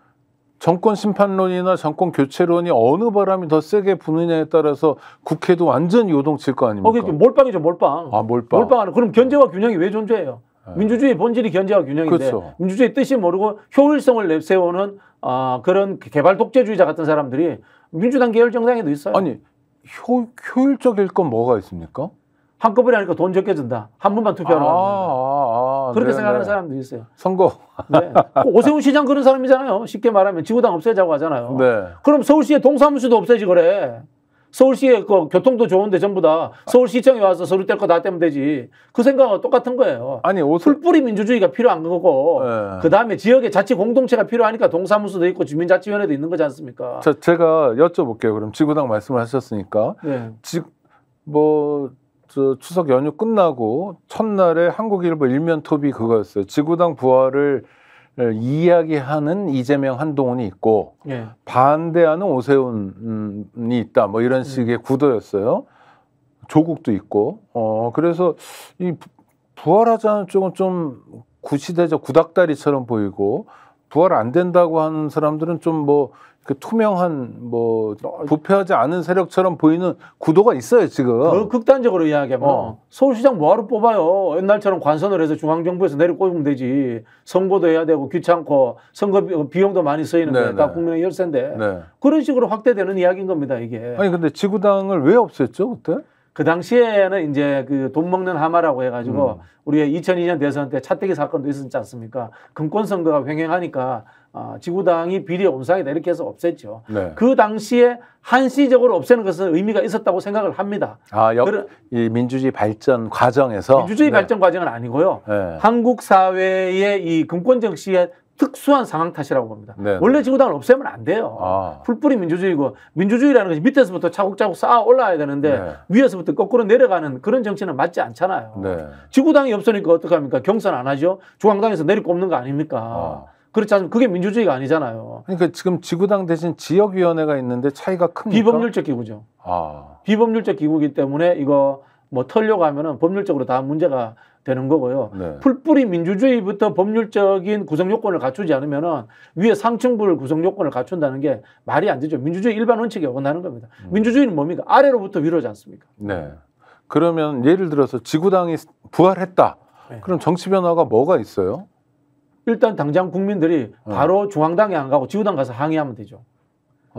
정권 심판론이나 정권 교체론이 어느 바람이 더 세게 부느냐에 따라서 국회도 완전 요동칠 거 아닙니까? 어, 그렇죠. 몰빵이죠, 몰빵. 아, 몰빵. 몰빵하는. 그럼 견제와 균형이 왜 존재해요? 네. 민주주의 본질이 견제와 균형인데 그렇죠. 민주주의 뜻이 모르고 효율성을 내세우는 어, 그런 개발 독재주의자 같은 사람들이 민주당 계열 정당에도 있어요. 아니 효, 효율적일 건 뭐가 있습니까? 한꺼번에 하니까 돈 적게 준다. 한 번만 투표하라고. 아, 아, 아, 그렇게 네네. 생각하는 네. 사람도 있어요. 선거. 네. 그 오세훈 시장 그런 사람이잖아요. 쉽게 말하면 지구당 없애자고 하잖아요. 네. 그럼 서울시의 동사무소도 없애지 그래. 서울시의 그 교통도 좋은데 전부 다 아. 서울시청에 와서 서류 뗄 거 다 떼면 되지. 그 생각하고 똑같은 거예요. 아니 옷을 풀뿌리 민주주의가 필요한 거고 네. 그 다음에 지역의 자치 공동체가 필요하니까 동사무소도 있고 주민자치위원회도 있는 거지 않습니까? 저, 제가 여쭤볼게요. 그럼 지구당 말씀을 하셨으니까 네. 지뭐 추석 연휴 끝나고 첫날에 한국일보 일면 톱이 그거였어요. 지구당 부활을 예, 이야기하는 이재명 한동훈이 있고 예. 반대하는 오세훈이 음, 있다 뭐 이런 음. 식의 음. 구도였어요. 조국도 있고 어 그래서 이 부활하자는 쪽은 좀 구시대적 구닥다리처럼 보이고 부활 안 된다고 하는 사람들은 좀뭐 그 투명한 뭐 부패하지 않은 세력처럼 보이는 구도가 있어요 지금. 그 극단적으로 이야기하면 어. 서울시장 뭐하러 뽑아요? 옛날처럼 관선을 해서 중앙정부에서 내려 꽂으면 되지. 선거도 해야 되고 귀찮고 선거 비용도 많이 쓰이는데 다 네, 네. 국민의 열세인데 네. 그런 식으로 확대되는 이야기인 겁니다 이게. 아니 근데 지구당을 왜 없앴죠 그때? 그 당시에는 이제 그 돈 먹는 하마라고 해가지고 음. 우리의 2002년 대선 때 차떼기 사건도 있었지 않습니까? 금권 선거가 횡행하니까 어, 지구당이 비리 온상이다 이렇게 해서 없앴죠. 네. 그 당시에 한시적으로 없애는 것은 의미가 있었다고 생각을 합니다. 아, 역, 그런, 이 민주주의 발전 과정에서 민주주의 네. 발전 과정은 아니고요. 네. 한국 사회의 이 금권 정치의 특수한 상황 탓이라고 봅니다. 네네. 네. 원래 지구당을 없애면 안 돼요. 아. 풀뿌리 민주주의고 민주주의라는 것이 밑에서부터 차곡차곡 쌓아 올라야 되는데 네. 위에서부터 거꾸로 내려가는 그런 정치는 맞지 않잖아요. 네. 지구당이 없으니까 어떡합니까? 경선 안 하죠? 중앙당에서 내리꼽는 거 아닙니까? 아. 그렇지 않으면 그게 민주주의가 아니잖아요. 그러니까 지금 지구당 대신 지역위원회가 있는데 차이가 큽니까? 비법률적 기구죠. 아. 비법률적 기구이기 때문에 이거 뭐 털려고 하면은 법률적으로 다 문제가 되는 거고요. 네. 풀뿌리 민주주의부터 법률적인 구성 요건을 갖추지 않으면 위에 상층부를 구성 요건을 갖춘다는 게 말이 안 되죠. 민주주의 일반 원칙에 어긋나는 겁니다. 음. 민주주의는 뭡니까? 아래로부터 위로지 않습니까? 네. 그러면 예를 들어서 지구당이 부활했다. 네. 그럼 정치 변화가 뭐가 있어요? 일단 당장 국민들이 네. 바로 중앙당에 안 가고 지구당 가서 항의하면 되죠.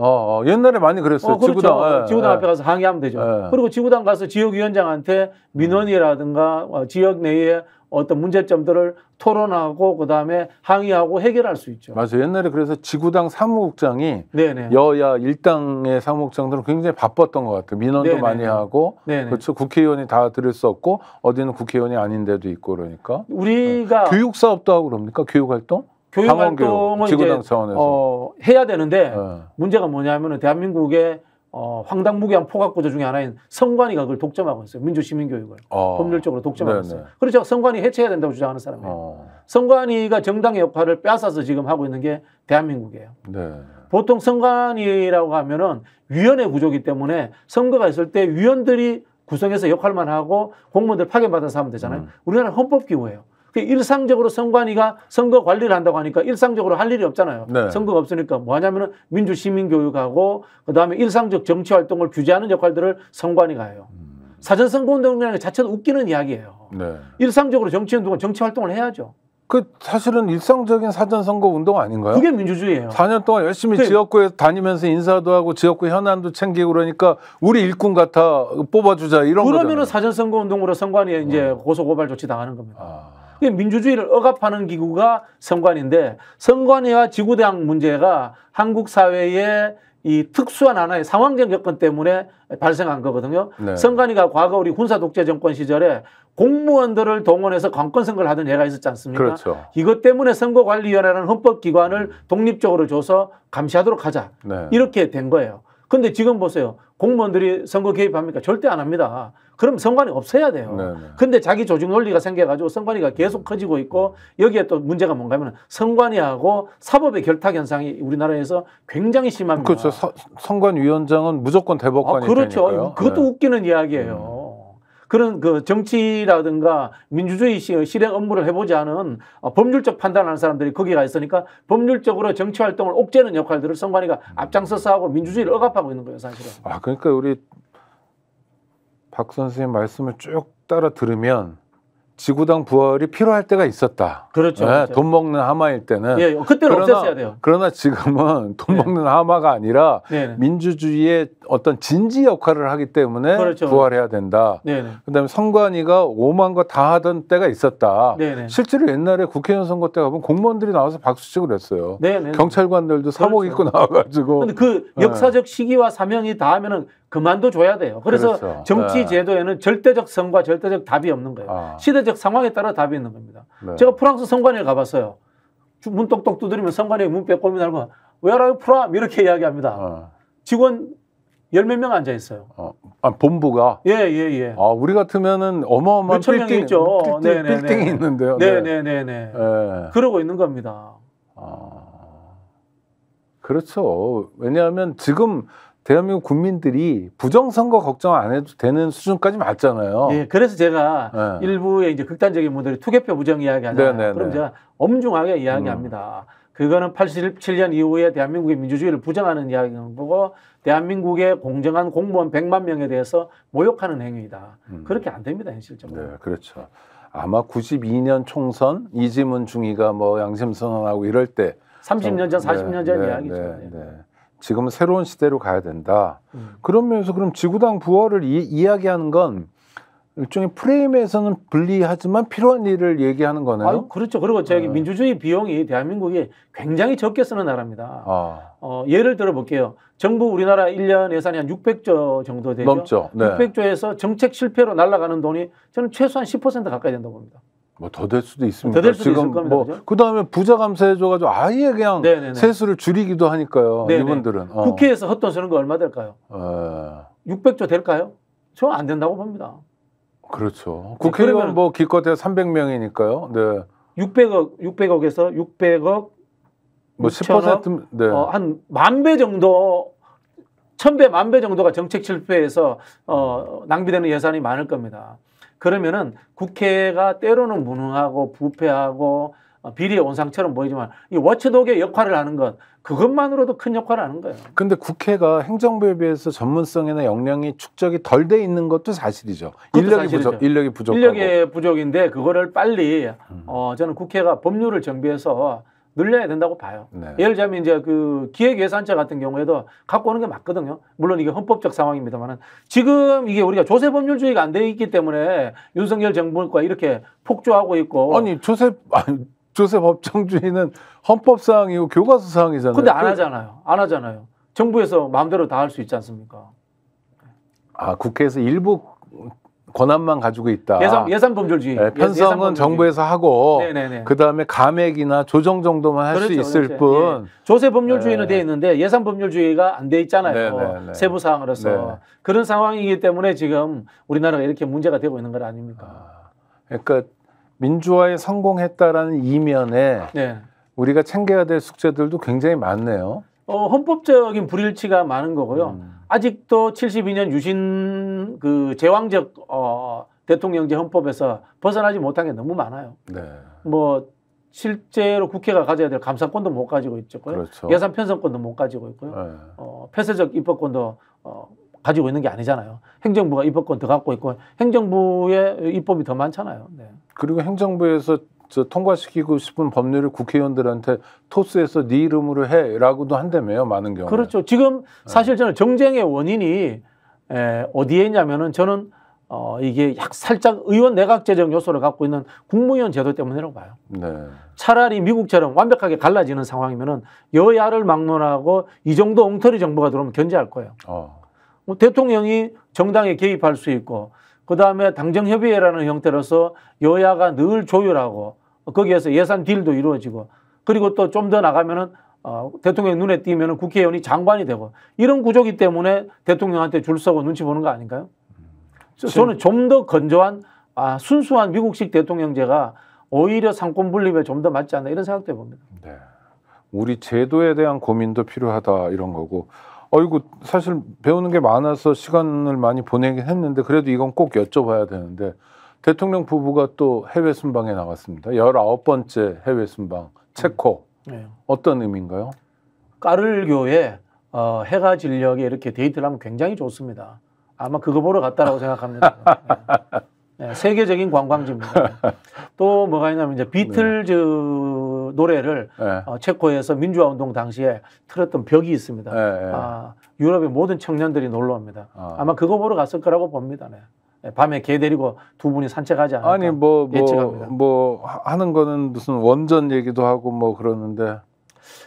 어, 어, 옛날에 많이 그랬어요. 어, 그렇죠. 지구당, 예, 지구당 예. 앞에 가서 항의하면 되죠. 예. 그리고 지구당 가서 지역위원장한테 민원이라든가 어, 지역 내에 어떤 문제점들을 토론하고 그다음에 항의하고 해결할 수 있죠. 맞아요. 옛날에 그래서 지구당 사무국장이 네네. 여야 일당의 사무국장들은 굉장히 바빴던 것 같아요. 민원도 네네. 많이 하고 네네. 그렇죠. 국회의원이 다 들을 수 없고 어디는 국회의원이 아닌 데도 있고 그러니까 우리가 어. 교육 사업도 하고 그럽니까? 교육 활동? 교육 활동을 이제 어, 해야 되는데 네. 문제가 뭐냐면은 대한민국의 어, 황당무계한 포괄구조 중에 하나인 성관위가 그걸 독점하고 있어요. 민주시민교육을 어. 아. 법률적으로 독점하고 있어요. 그래서 그렇죠. 성관위 해체해야 된다고 주장하는 사람이에요. 어. 성관위가 정당의 역할을 빼앗아서 지금 하고 있는 게 대한민국이에요. 네. 보통 성관위라고 하면은 위원회 구조기 때문에 선거가 있을 때 위원들이 구성해서 역할만 하고 공무원들 파견받아서 하면 되잖아요. 음. 우리나라 헌법기구예요. 일상적으로 선관위가 선거 관리를 한다고 하니까 일상적으로 할 일이 없잖아요. 네. 선거가 없으니까 뭐 하냐면은 민주시민교육하고 그다음에 일상적 정치 활동을 규제하는 역할들을 선관위가 해요. 음. 사전선거운동이라는 게 자체도 웃기는 이야기예요. 네. 일상적으로 정치운동은 정치 활동을 해야죠. 그 사실은 일상적인 사전 선거 운동 아닌가요? 그게 민주주의예요. 4년 동안 열심히 그... 지역구에 다니면서 인사도 하고 지역구 현안도 챙기고 그러니까 우리 일꾼 같아 뽑아주자 이런 거. 그러면 사전 선거 운동으로 선관위에 어. 이제 음. 고소 고발 조치 당하는 겁니다. 아... 민주주의를 억압하는 기구가 선관위인데 선관위와 지구대학 문제가 한국 사회의 이 특수한 하나의 상황적 여건 때문에 발생한 거거든요. 네. 선관위가 과거 우리 군사 독재 정권 시절에 공무원들을 동원해서 관권 선거를 하던 예가 있었지 않습니까? 그렇죠. 이것 때문에 선거관리위원회라는 헌법기관을 독립적으로 줘서 감시하도록 하자. 네. 이렇게 된 거예요. 근데 지금 보세요. 공무원들이 선거 개입합니까? 절대 안 합니다. 그럼 선관위 없어야 돼요. 네네. 네. 근데 자기 조직 논리가 생겨가지고 선관위가 계속 커지고 있고 여기에 또 문제가 뭔가 하면 선관위하고 사법의 결탁 현상이 우리나라에서 굉장히 심합니다. 그렇죠. 선관위원장은 무조건 대법관이 아, 그렇죠. 되니까요. 그것도 네. 웃기는 이야기예요. 음. 그런 그 정치라든가 민주주의 실행 업무를 해보지 않은 어, 법률적 판단하는 사람들이 거기 가 있으니까 법률적으로 정치 활동을 옥죄는 역할들을 선관위가 앞장서서 하고 민주주의를 억압하고 있는 거예요, 사실은. 아, 그러니까 우리 박 선생님 말씀을 쭉 따라 들으면 지구당 부활이 필요할 때가 있었다. 그렇죠. 네, 돈 먹는 하마일 때는. 예, 예, 그때는 그러나, 없앴어야 돼요. 그러나 지금은 돈 네. 먹는 하마가 아니라 네네. 네. 민주주의의 어떤 진지 역할을 하기 때문에 그렇죠. 부활해야 된다. 네, 그다음에 선관위가 오만 거 다 하던 때가 있었다. 네네. 실제로 옛날에 국회의원 선거 때 가면 공무원들이 나와서 박수치고 그랬어요. 경찰관들도 사복 그렇죠. 입고 나와가지고. 근데 그 예. 역사적 시기와 사명이 다 하면은 그만둬줘야 돼요. 그래서 그렇죠. 네. 정치 제도에는 절대적 성과 절대적 답이 없는 거예요. 아. 시대적 상황에 따라 답이 있는 겁니다. 네. 제가 프랑스 선관위를 가봤어요. 문 똑똑 두드리면 선관위 에문 빼고 오면 알고 Where are 이렇게 이야기합니다. 어. 직원 열 몇 명 앉아 있어요. 어. 아, 본부가? 예, 예, 예. 아, 우리 같으면은 어마어마한 빌딩, 있죠. 빌딩, 네네네. 네, 네. 빌딩이 있는데요. 네네네네. 네. 네. 그러고 있는 겁니다. 아. 그렇죠. 왜냐하면 지금 대한민국 국민들이 부정선거 걱정 안 해도 되는 수준까지 맞잖아요. 예, 그래서 제가 네. 일부의 이제 극단적인 분들이 투개표 부정 이야기 하잖아요. 네네네. 네, 그럼 네. 제가 엄중하게 이야기합니다. 음. 그거는 87년 이후에 대한민국의 민주주의를 부정하는 이야기는보고 대한민국의 공정한 공무원 100만 명에 대해서 모욕하는 행위다. 음. 그렇게 안 됩니다, 현실적으로. 네, 그렇죠. 아마 92년 총선 이지문 중위가 뭐 양심 선언하고 이럴 때 30년 전, 40년 전 네, 이야기죠. 네, 네 예. 지금은 새로운 시대로 가야 된다. 음. 그런 면에서 그럼 지구당 부활을 이, 야기하는건 일종의 프레임에서는 불리하지만 필요한 일을 얘기하는 거네요. 아, 그렇죠. 그리고 저기 네. 민주주의 비용이 대한민국이 굉장히 적게 쓰는 나라입니다. 아. 어, 예를 들어 볼게요. 정부 우리나라 일년 예산이 한 600조 정도 되죠. 넘죠. 네. 600조에서 정책 실패로 날아가는 돈이 저는 최소한 10% 가까이 된다고 봅니다. 뭐더될 수도 있습니다. 더 될 수도 있을 겁니다. 뭐그다음에 부자 감세해 줘가지고 아예 그냥 네네네. 세수를 줄이기도 하니까요. 네네. 이분들은 어. 국회에서 헛돈 쓰는 거 얼마 될까요? 에... 어. 600조 될까요? 저 안 된다고 봅니다. 그렇죠. 네, 국회의원 뭐기껏해 300명이니까요. 네. 600억 600억에서 600억 뭐 10%? 네. 어, 한만배 정도 천배 만배 정도가 정책 실패에서 어, 낭비되는 예산이 많을 겁니다. 그러면은 국회가 때로는 무능하고 부패하고 어, 비리의 온상처럼 보이지만 이 워치독의 역할을 하는 것 그것만으로도 큰 역할을 하는 거예요. 근데 국회가 행정부에 비해서 전문성이나 역량이 축적이 덜 돼 있는 것도 사실이죠. 인력이 사실이죠. 부족, 인력이 부족. 인력의 부족인데 그거를 빨리 음. 어 저는 국회가 법률을 정비해서 늘려야 된다고 봐요. 네. 예를 들자면 이제 그 기획예산자 같은 경우에도 갖고 오는 게 맞거든요. 물론 이게 헌법적 상황입니다만은 지금 이게 우리가 조세 법률주의가 안 돼 있기 때문에 윤석열 정부가 이렇게 폭주하고 있고 아니 조세 아니 조세 법정주의는 헌법 사항이고 교과서 사항이잖아요. 근데 안 그 하잖아요. 안 하잖아요. 정부에서 마음대로 다 할 수 있지 않습니까? 아 국회에서 일부 권한만 가지고 있다. 예산, 예산 범절주의. 네, 예, 예, 편성은 범절 정부에서 하고 그다음에 감액이나 조정 정도만 할수 그렇죠, 있을 그렇죠. 뿐. 예. 조세 법률주의는 네. 돼 있는데 예산 법률주의가 안 돼 있잖아요. 네네네. 네, 네. 세부 사항으로서 네네. 그런 상황이기 때문에 지금 우리나라가 이렇게 문제가 되고 있는 건 아닙니까? 아, 그러니까 민주화에 성공했다라는 이면에 네. 우리가 챙겨야 될 숙제들도 굉장히 많네요. 어, 헌법적인 불일치가 많은 거고요. 음. 아직도 72년 유신 그 제왕적 어, 대통령제 헌법에서 벗어나지 못한 게 너무 많아요. 네. 뭐 실제로 국회가 가져야 될 감사권도 못 가지고 있고 그렇죠. 예산 편성권도 못 가지고 있고요. 네. 어, 폐쇄적 입법권도 어, 가지고 있는 게 아니잖아요. 행정부가 입법권 더 갖고 있고 행정부의 입법이 더 많잖아요. 네. 그리고 행정부에서 저 통과시키고 싶은 법률을 국회의원들한테 토스해서 네 이름으로 해라고도 한다며요 많은 경우 그렇죠 지금 사실 저는 정쟁의 원인이 에, 어디에 있냐면은 저는 어, 이게 약 살짝 의원 내각 제정 요소를 갖고 있는 국무위원 제도 때문이라고 봐요. 네. 차라리 미국처럼 완벽하게 갈라지는 상황이면은 여야를 막론하고 이 정도 엉터리 정부가 들어오면 견제할 거예요. 어. 뭐 대통령이 정당에 개입할 수 있고 그 다음에 당정협의회라는 형태로서 여야가 늘 조율하고 거기에서 예산 딜도 이루어지고 그리고 또 좀 더 나가면은 어, 대통령 눈에 띄면 은 국회의원이 장관이 되고 이런 구조기 때문에 대통령한테 줄 서고 눈치 보는 거 아닌가요? 음. 저는 좀 더 건조한 아, 순수한 미국식 대통령제가 오히려 상권 분립에 좀 더 맞지 않나 이런 생각도 해봅니다. 네. 우리 제도에 대한 고민도 필요하다 이런 거고 어이구 사실 배우는 게 많아서 시간을 많이 보내긴 했는데 그래도 이건 꼭 여쭤봐야 되는데 대통령 부부가 또 해외 순방에 나갔습니다. 열아홉 번째 해외 순방 체코 음. 네. 어떤 의미인가요? 까를교에 어, 해가 진력에 이렇게 데이트를 하면 굉장히 좋습니다. 아마 그거 보러 갔다라고 생각합니다. 네. 네, 세계적인 관광지입니다. 또 뭐가 있냐면 이제 비틀즈 네. 노래를 네. 어, 체코에서 민주화 운동 당시에 틀었던 벽이 있습니다. 네, 네. 아, 유럽의 모든 청년들이 놀러 옵니다. 아. 마 그거 보러 갔을 거라고 봅니다. 예, 밤에 개 데리고 두 분이 산책하지 않을까 아니 뭐뭐 뭐, 뭐, 하는 거는 무슨 원전 얘기도 하고 뭐 그러는데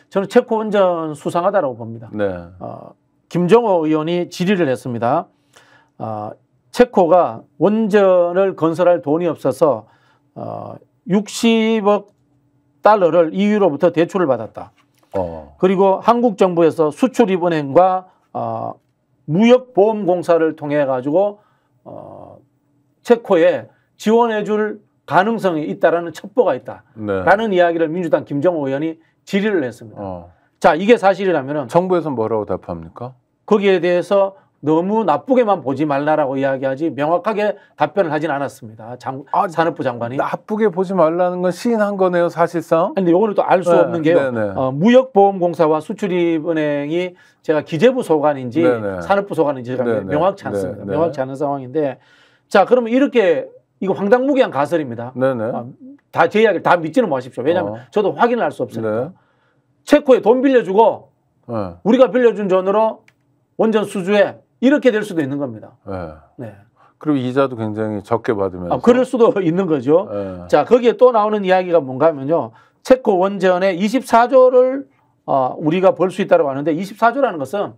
저는 체코 원전 수상하다라고 봅니다. 네. 어, 김정호 의원이 질의를 했습니다. 어, 체코가 원전을 건설할 돈이 없어서 어, 60억 달러를 EU로부터 대출을 받았다. 어. 그리고 한국 정부에서 수출입은행과 어, 무역보험공사를 통해 가지고 어, 체코에 지원해 줄 가능성이 있다라는 첩보가 있다라는 네. 이야기를 민주당 김정호 의원이 질의를 했습니다. 어. 자, 이게 사실이라면 정부에서 뭐라고 답합니까? 거기에 대해서 너무 나쁘게만 보지 말라라고 이야기하지 명확하게 답변을 하진 않았습니다. 장, 아, 산업부 장관이 나쁘게 보지 말라는 건 시인한 거네요, 사실상. 근데 요거는 또 알수 네, 없는 게요. 네, 네. 어, 무역보험공사와 수출입은행이 제가 기재부 소관인지 네네. 네. 산업부 소관인지 제가 명확치 않습니다. 네네. 명확치 않은 상황인데 자, 그러면 이렇게 이거 황당무계한 가설입니다. 네네. 아, 다제 이야기를 다 믿지는 마십시오. 왜냐하면 어. 저도 확인을 할 수 없으니까. 네. 체코에 돈 빌려주고 네. 우리가 빌려준 돈으로 원전 수주에 이렇게 될 수도 있는 겁니다. 네. 네. 그리고 이자도 굉장히 적게 받으면서. 아, 그럴 수도 있는 거죠. 네. 자, 거기에 또 나오는 이야기가 뭔가 하면요. 체코 원전에 24조를 어, 아, 우리가 벌 수 있다고 하는데 24조라는 것은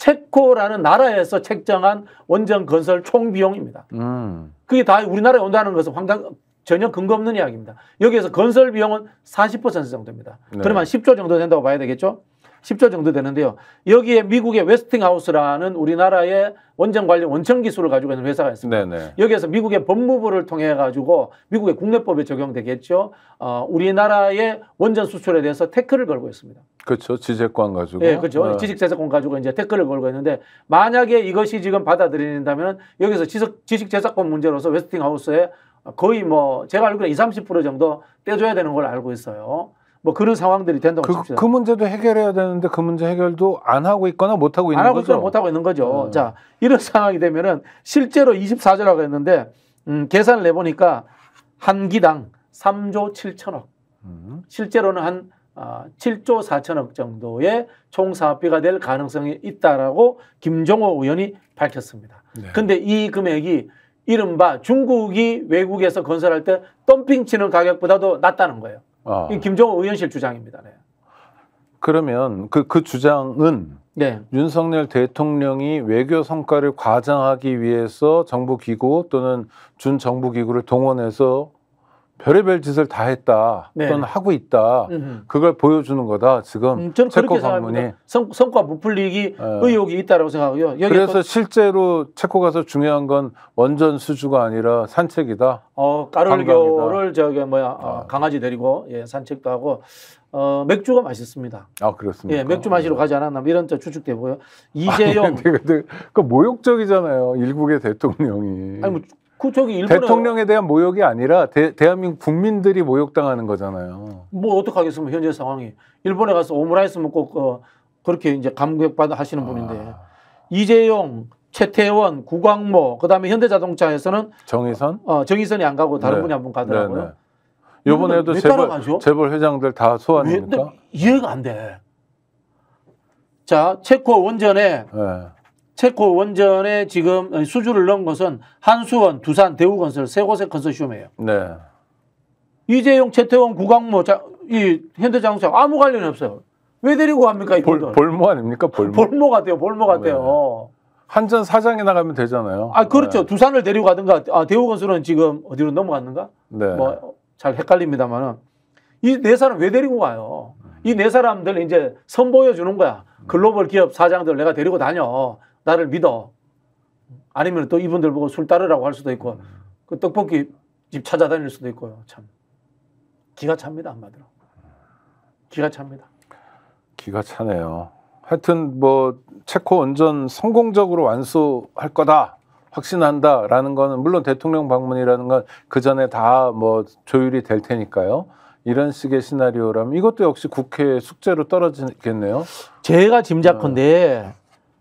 체코라는 나라에서 책정한 원전 건설 총 비용입니다. 음. 그게 다 우리나라에 온다는 것은 황당 전혀 근거 없는 이야기입니다. 여기에서 건설 비용은 40% 정도입니다. 네. 그러면 10조 정도 된다고 봐야 되겠죠? 10조 정도 되는데요. 여기에 미국의 웨스팅하우스라는 우리나라의 원전 관련 원천 기술을 가지고 있는 회사가 있습니다. 네네. 네. 여기에서 미국의 법무부를 통해 가지고 미국의 국내법에 적용되겠죠. 어, 우리나라의 원전 수출에 대해서 태클을 걸고 있습니다. 그렇죠. 지재권 가지고. 네, 그렇죠. 네. 지식재산권 가지고 이제 태클을 걸고 있는데 만약에 이것이 지금 받아들인다면 여기서 지식재산권 지 문제로서 웨스팅하우스에 거의 뭐 제가 알기로는 20, 30% 정도 떼줘야 되는 걸 알고 있어요. 뭐 그런 상황들이 된다고 그, 칩시다. 그 문제도 해결해야 되는데 그 문제 해결도 안 하고 있거나 못 하고 있는 안 하고 거죠. 못 하고 있는 거죠. 음. 자 이런 상황이 되면은 실제로 24조라고 했는데 음, 계산을 해보니까 한 기당 3조 7천억. 음. 실제로는 한 아, 7조 4천억 정도의 총 사업비가 될 가능성이 있다라고 김종호 의원이 밝혔습니다. 네. 근데 이 금액이 이른바 중국이 외국에서 건설할 때 덤핑 치는 가격보다도 낮다는 거예요. 아. 이 김정은 의원실 주장입니다. 네. 그러면 그, 그 주장은 네. 윤석열 대통령이 외교 성과를 과장하기 위해서 정부 기구 또는 준 정부 기구를 동원해서 별의별 짓을 다 했다 네. 또는 하고 있다 음흠. 그걸 보여주는 거다 지금 음, 체코 방문이 성, 성과 부풀리기 네. 예. 의혹이 있다라고 생각하고요. 그래서 또... 실제로 체코 가서 중요한 건 원전 수주가 아니라 산책이다. 어 까르르교를 저기 뭐야 어, 아. 강아지 데리고 예 산책도 하고 어 맥주가 맛있습니다. 아 그렇습니다. 예 맥주 마시러 가지 않았나 뭐 이런 저 추측되고요. 이재용 그 모욕적이잖아요 일국의 대통령이. 아니 뭐그 저기 일본 대통령에 대한 모욕이 아니라 대, 한민국 국민들이 모욕당하는 거잖아요. 뭐 어떡하겠습니까 현재 상황이 일본에 가서 오므라이스 먹고 어, 그렇게 이제 감옥 받아 하시는 분인데 아. 이재용, 최태원, 구광모 그다음에 현대자동차에서는 정의선 어, 정의선이 안 가고 다른 네. 분이 한분 가더라고요. 네, 네. 이번에도 재벌 재벌 회장들 다 소환입니까? 이해가 안 돼. 자 체코 원전에 네. 체코 원전에 지금 수주를 넣은 것은 한수원, 두산, 대우건설 세 곳의 컨소시엄이에요. 네. 이재용, 최태원, 구광모, 자, 이 현대자동차 아무 관련이 없어요. 왜 데리고 갑니까 이분들? 볼모 아닙니까 볼모? 볼모 같아요. 볼모 네. 같아요. 네. 한전 사장에 나가면 되잖아요. 아 그렇죠. 네. 두산을 데리고 가든가 아, 대우건설은 지금 어디로 넘어갔는가? 네. 뭐잘 헷갈립니다만은 이네 사람 왜 데리고 가요? 이 네 사람들 이제 선보여 주는 거야. 글로벌 기업 사장들 내가 데리고 다녀. 나를 믿어. 아니면 또 이분들 보고 술 따르라고 할 수도 있고, 그 떡볶이 집 찾아다닐 수도 있고요. 참. 기가 찹니다, 한마디로. 기가 찹니다. 기가 차네요. 하여튼 뭐 체코 원전 성공적으로 완수할 거다. 확신한다라는 거는 물론 대통령 방문이라는 건 그 전에 다 뭐 조율이 될 테니까요. 이런 식의 시나리오라면 이것도 역시 국회 숙제로 떨어지겠네요. 제가 짐작컨대 어.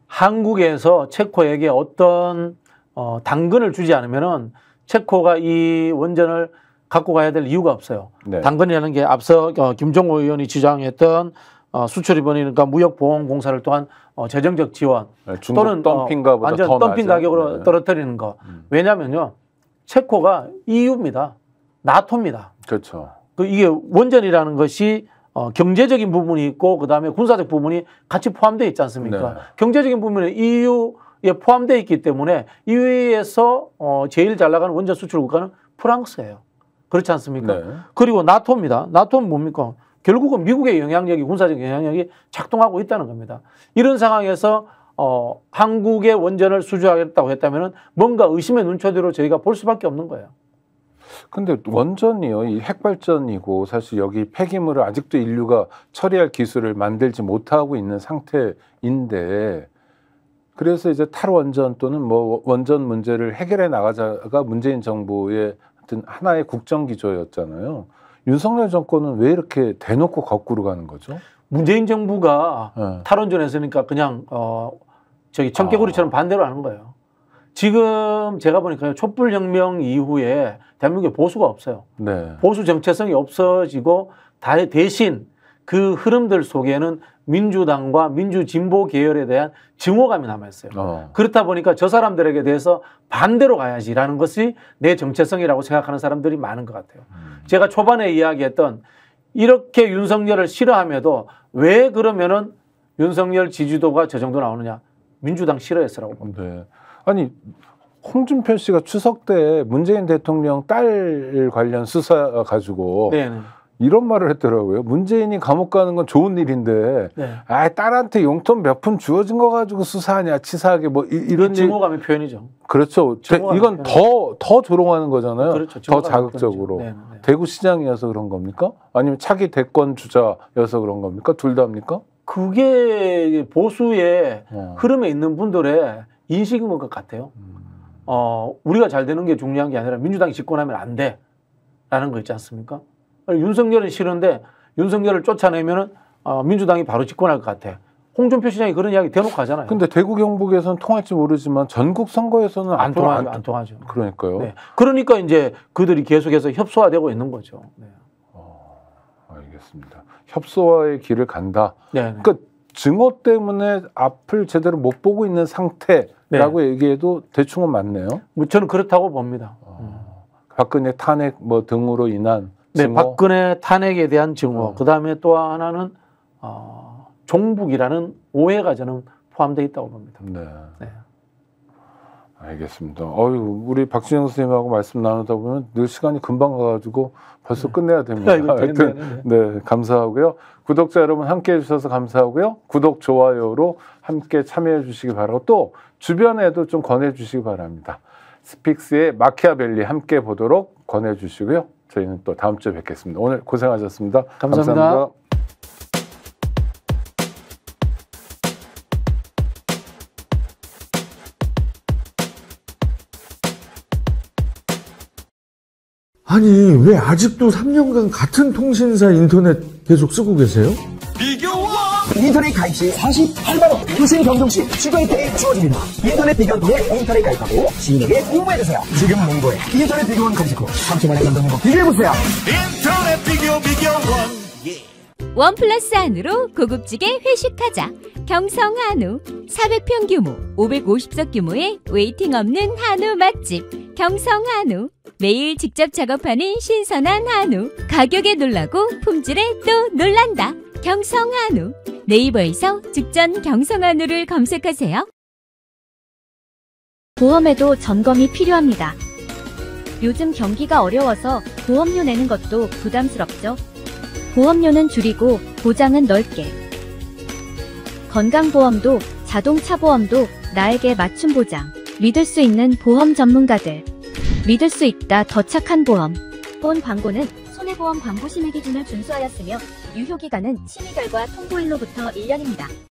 한국에서 체코에게 어떤 어, 당근을 주지 않으면은 체코가 이 원전을 갖고 가야 될 이유가 없어요. 네. 당근이라는 게 앞서 어, 김종호 의원이 주장했던 어, 수출입원이 니까 무역보험공사를 또한 어, 재정적 지원 네, 또는 어, 덤핑가보 완전 덤핑 낮아. 가격으로 네. 떨어뜨리는 거. 음. 왜냐면요. 체코가 EU입니다. 나토입니다. 그렇죠. 그 이게 원전이라는 것이 어, 경제적인 부분이 있고 그다음에 군사적 부분이 같이 포함돼 있지 않습니까? 네. 경제적인 부분은 EU에 포함돼 있기 때문에 EU에서 어, 제일 잘 나가는 원전 수출 국가는 프랑스예요. 그렇지 않습니까? 네. 그리고 나토입니다. 나토는 뭡니까? 결국은 미국의 영향력이 군사적 영향력이 작동하고 있다는 겁니다. 이런 상황에서 어, 한국의 원전을 수주하겠다고 했다면 뭔가 의심의 눈초리로 저희가 볼 수밖에 없는 거예요. 근데 원전이요. 이 핵발전이고 사실 여기 폐기물을 아직도 인류가 처리할 기술을 만들지 못하고 있는 상태인데 그래서 이제 탈원전 또는 뭐 원전 문제를 해결해 나가자가 문재인 정부의 하튼 하나의 국정 기조였잖아요. 윤석열 정권은 왜 이렇게 대놓고 거꾸로 가는 거죠? 문재인 정부가 네. 예. 탈원전에서니까 그냥 어 저기 청개구리처럼 아. 반대로 하는 거예요. 지금 제가 보니까 촛불 혁명 이후에 대한민국에 보수가 없어요. 네. 보수 정체성이 없어지고 다 대신 그 흐름들 속에는 민주당과 민주진보 계열에 대한 증오감이 남아있어요. 어. 그렇다 보니까 저 사람들에게 대해서 반대로 가야지라는 것이 내 정체성이라고 생각하는 사람들이 많은 것 같아요. 음. 제가 초반에 이야기했던 이렇게 윤석열을 싫어함에도 왜 그러면은 윤석열 지지도가 저 정도 나오느냐? 민주당 싫어했어라고 봅니다. 네. 아니 홍준표 씨가 추석 때 문재인 대통령 딸 관련 수사 가지고 네. 네. 이런 말을 했더라고요. 문재인이 감옥 가는 건 좋은 일인데, 네. 아 딸한테 용돈 몇 푼 주어진 거 가지고 수사하냐, 치사하게 뭐 이, 런 증오감의 표현이죠. 그렇죠. 데, 이건 더더 더 조롱하는 거잖아요. 그렇죠. 더 자극적으로. 네, 네. 대구시장이어서 그런 겁니까? 아니면 차기 대권 주자여서 그런 겁니까? 둘 다입니까? 그게 보수의 어. 흐름에 있는 분들의 인식인 것 같아요. 음. 어, 우리가 잘 되는 게 중요한 게 아니라 민주당이 집권하면 안 돼. 라는 거 있지 않습니까? 윤석열은 싫은데 윤석열을 쫓아내면은 어, 민주당이 바로 집권할 것 같아. 홍준표 시장이 그런 이야기 대놓고 하잖아요. 근데 대구 경북에서는 통할지 모르지만 전국 선거에서는 안 통하죠. 안, 안 통하죠. 그러니까요. 네. 그러니까 이제 그들이 계속해서 협소화되고 있는 거죠. 네. 어, 알겠습니다. 협소화의 길을 간다. 네. 네. 그러니까 증오 때문에 앞을 제대로 못 보고 있는 상태라고 네. 얘기해도 대충은 맞네요. 뭐 저는 그렇다고 봅니다. 어, 박근혜 탄핵 뭐 등으로 인한 네, 증오? 박근혜 탄핵에 대한 증오. 어. 그다음에 또 하나는 어, 종북이라는 오해가 저는 포함되어 있다고 봅니다. 네. 네. 알겠습니다. 어유 우리 박진영 선생님하고 말씀 나누다 보면 늘 시간이 금방 가가지고 벌써 네. 끝내야 됩니다. 아, 하여튼 네. 네 감사하고요. 구독자 여러분 함께 해주셔서 감사하고요. 구독 좋아요로 함께 참여해 주시기 바라고 또 주변에도 좀 권해 주시기 바랍니다. 스픽스의 마키아벨리 함께 보도록 권해 주시고요. 저희는 또 다음 주에 뵙겠습니다. 오늘 고생하셨습니다 감사합니다. 감사합니다. 아니 왜 아직도 3년간 같은 통신사 인터넷 계속 쓰고 계세요? 비교와 인터넷 가입 시 48만원 교수님 경시 추가혜택이 주어집니다 인터넷 비교원 통 인터넷 가입하고 지인에게 공부해주세요 지금 농도에 인터넷 비교원 검색 후 30만원 감독 비교해보세요 인터넷 비교 비교원 원 플러스 안으로 고급지게 회식하자. 경성 한우. 400평 규모, 550석 규모의 웨이팅 없는 한우 맛집. 경성 한우. 매일 직접 작업하는 신선한 한우. 가격에 놀라고 품질에 또 놀란다. 경성 한우. 네이버에서 직전 경성 한우를 검색하세요. 보험에도 점검이 필요합니다. 요즘 경기가 어려워서 보험료 내는 것도 부담스럽죠. 보험료는 줄이고 보장은 넓게. 건강보험도 자동차 보험도 나에게 맞춤 보장. 믿을 수 있는 보험 전문가들. 믿을 수 있다 더 착한 보험. 본 광고는 손해보험 광고 심의 기준을 준수하였으며 유효기간은 심의 결과 통보일로부터 1년입니다.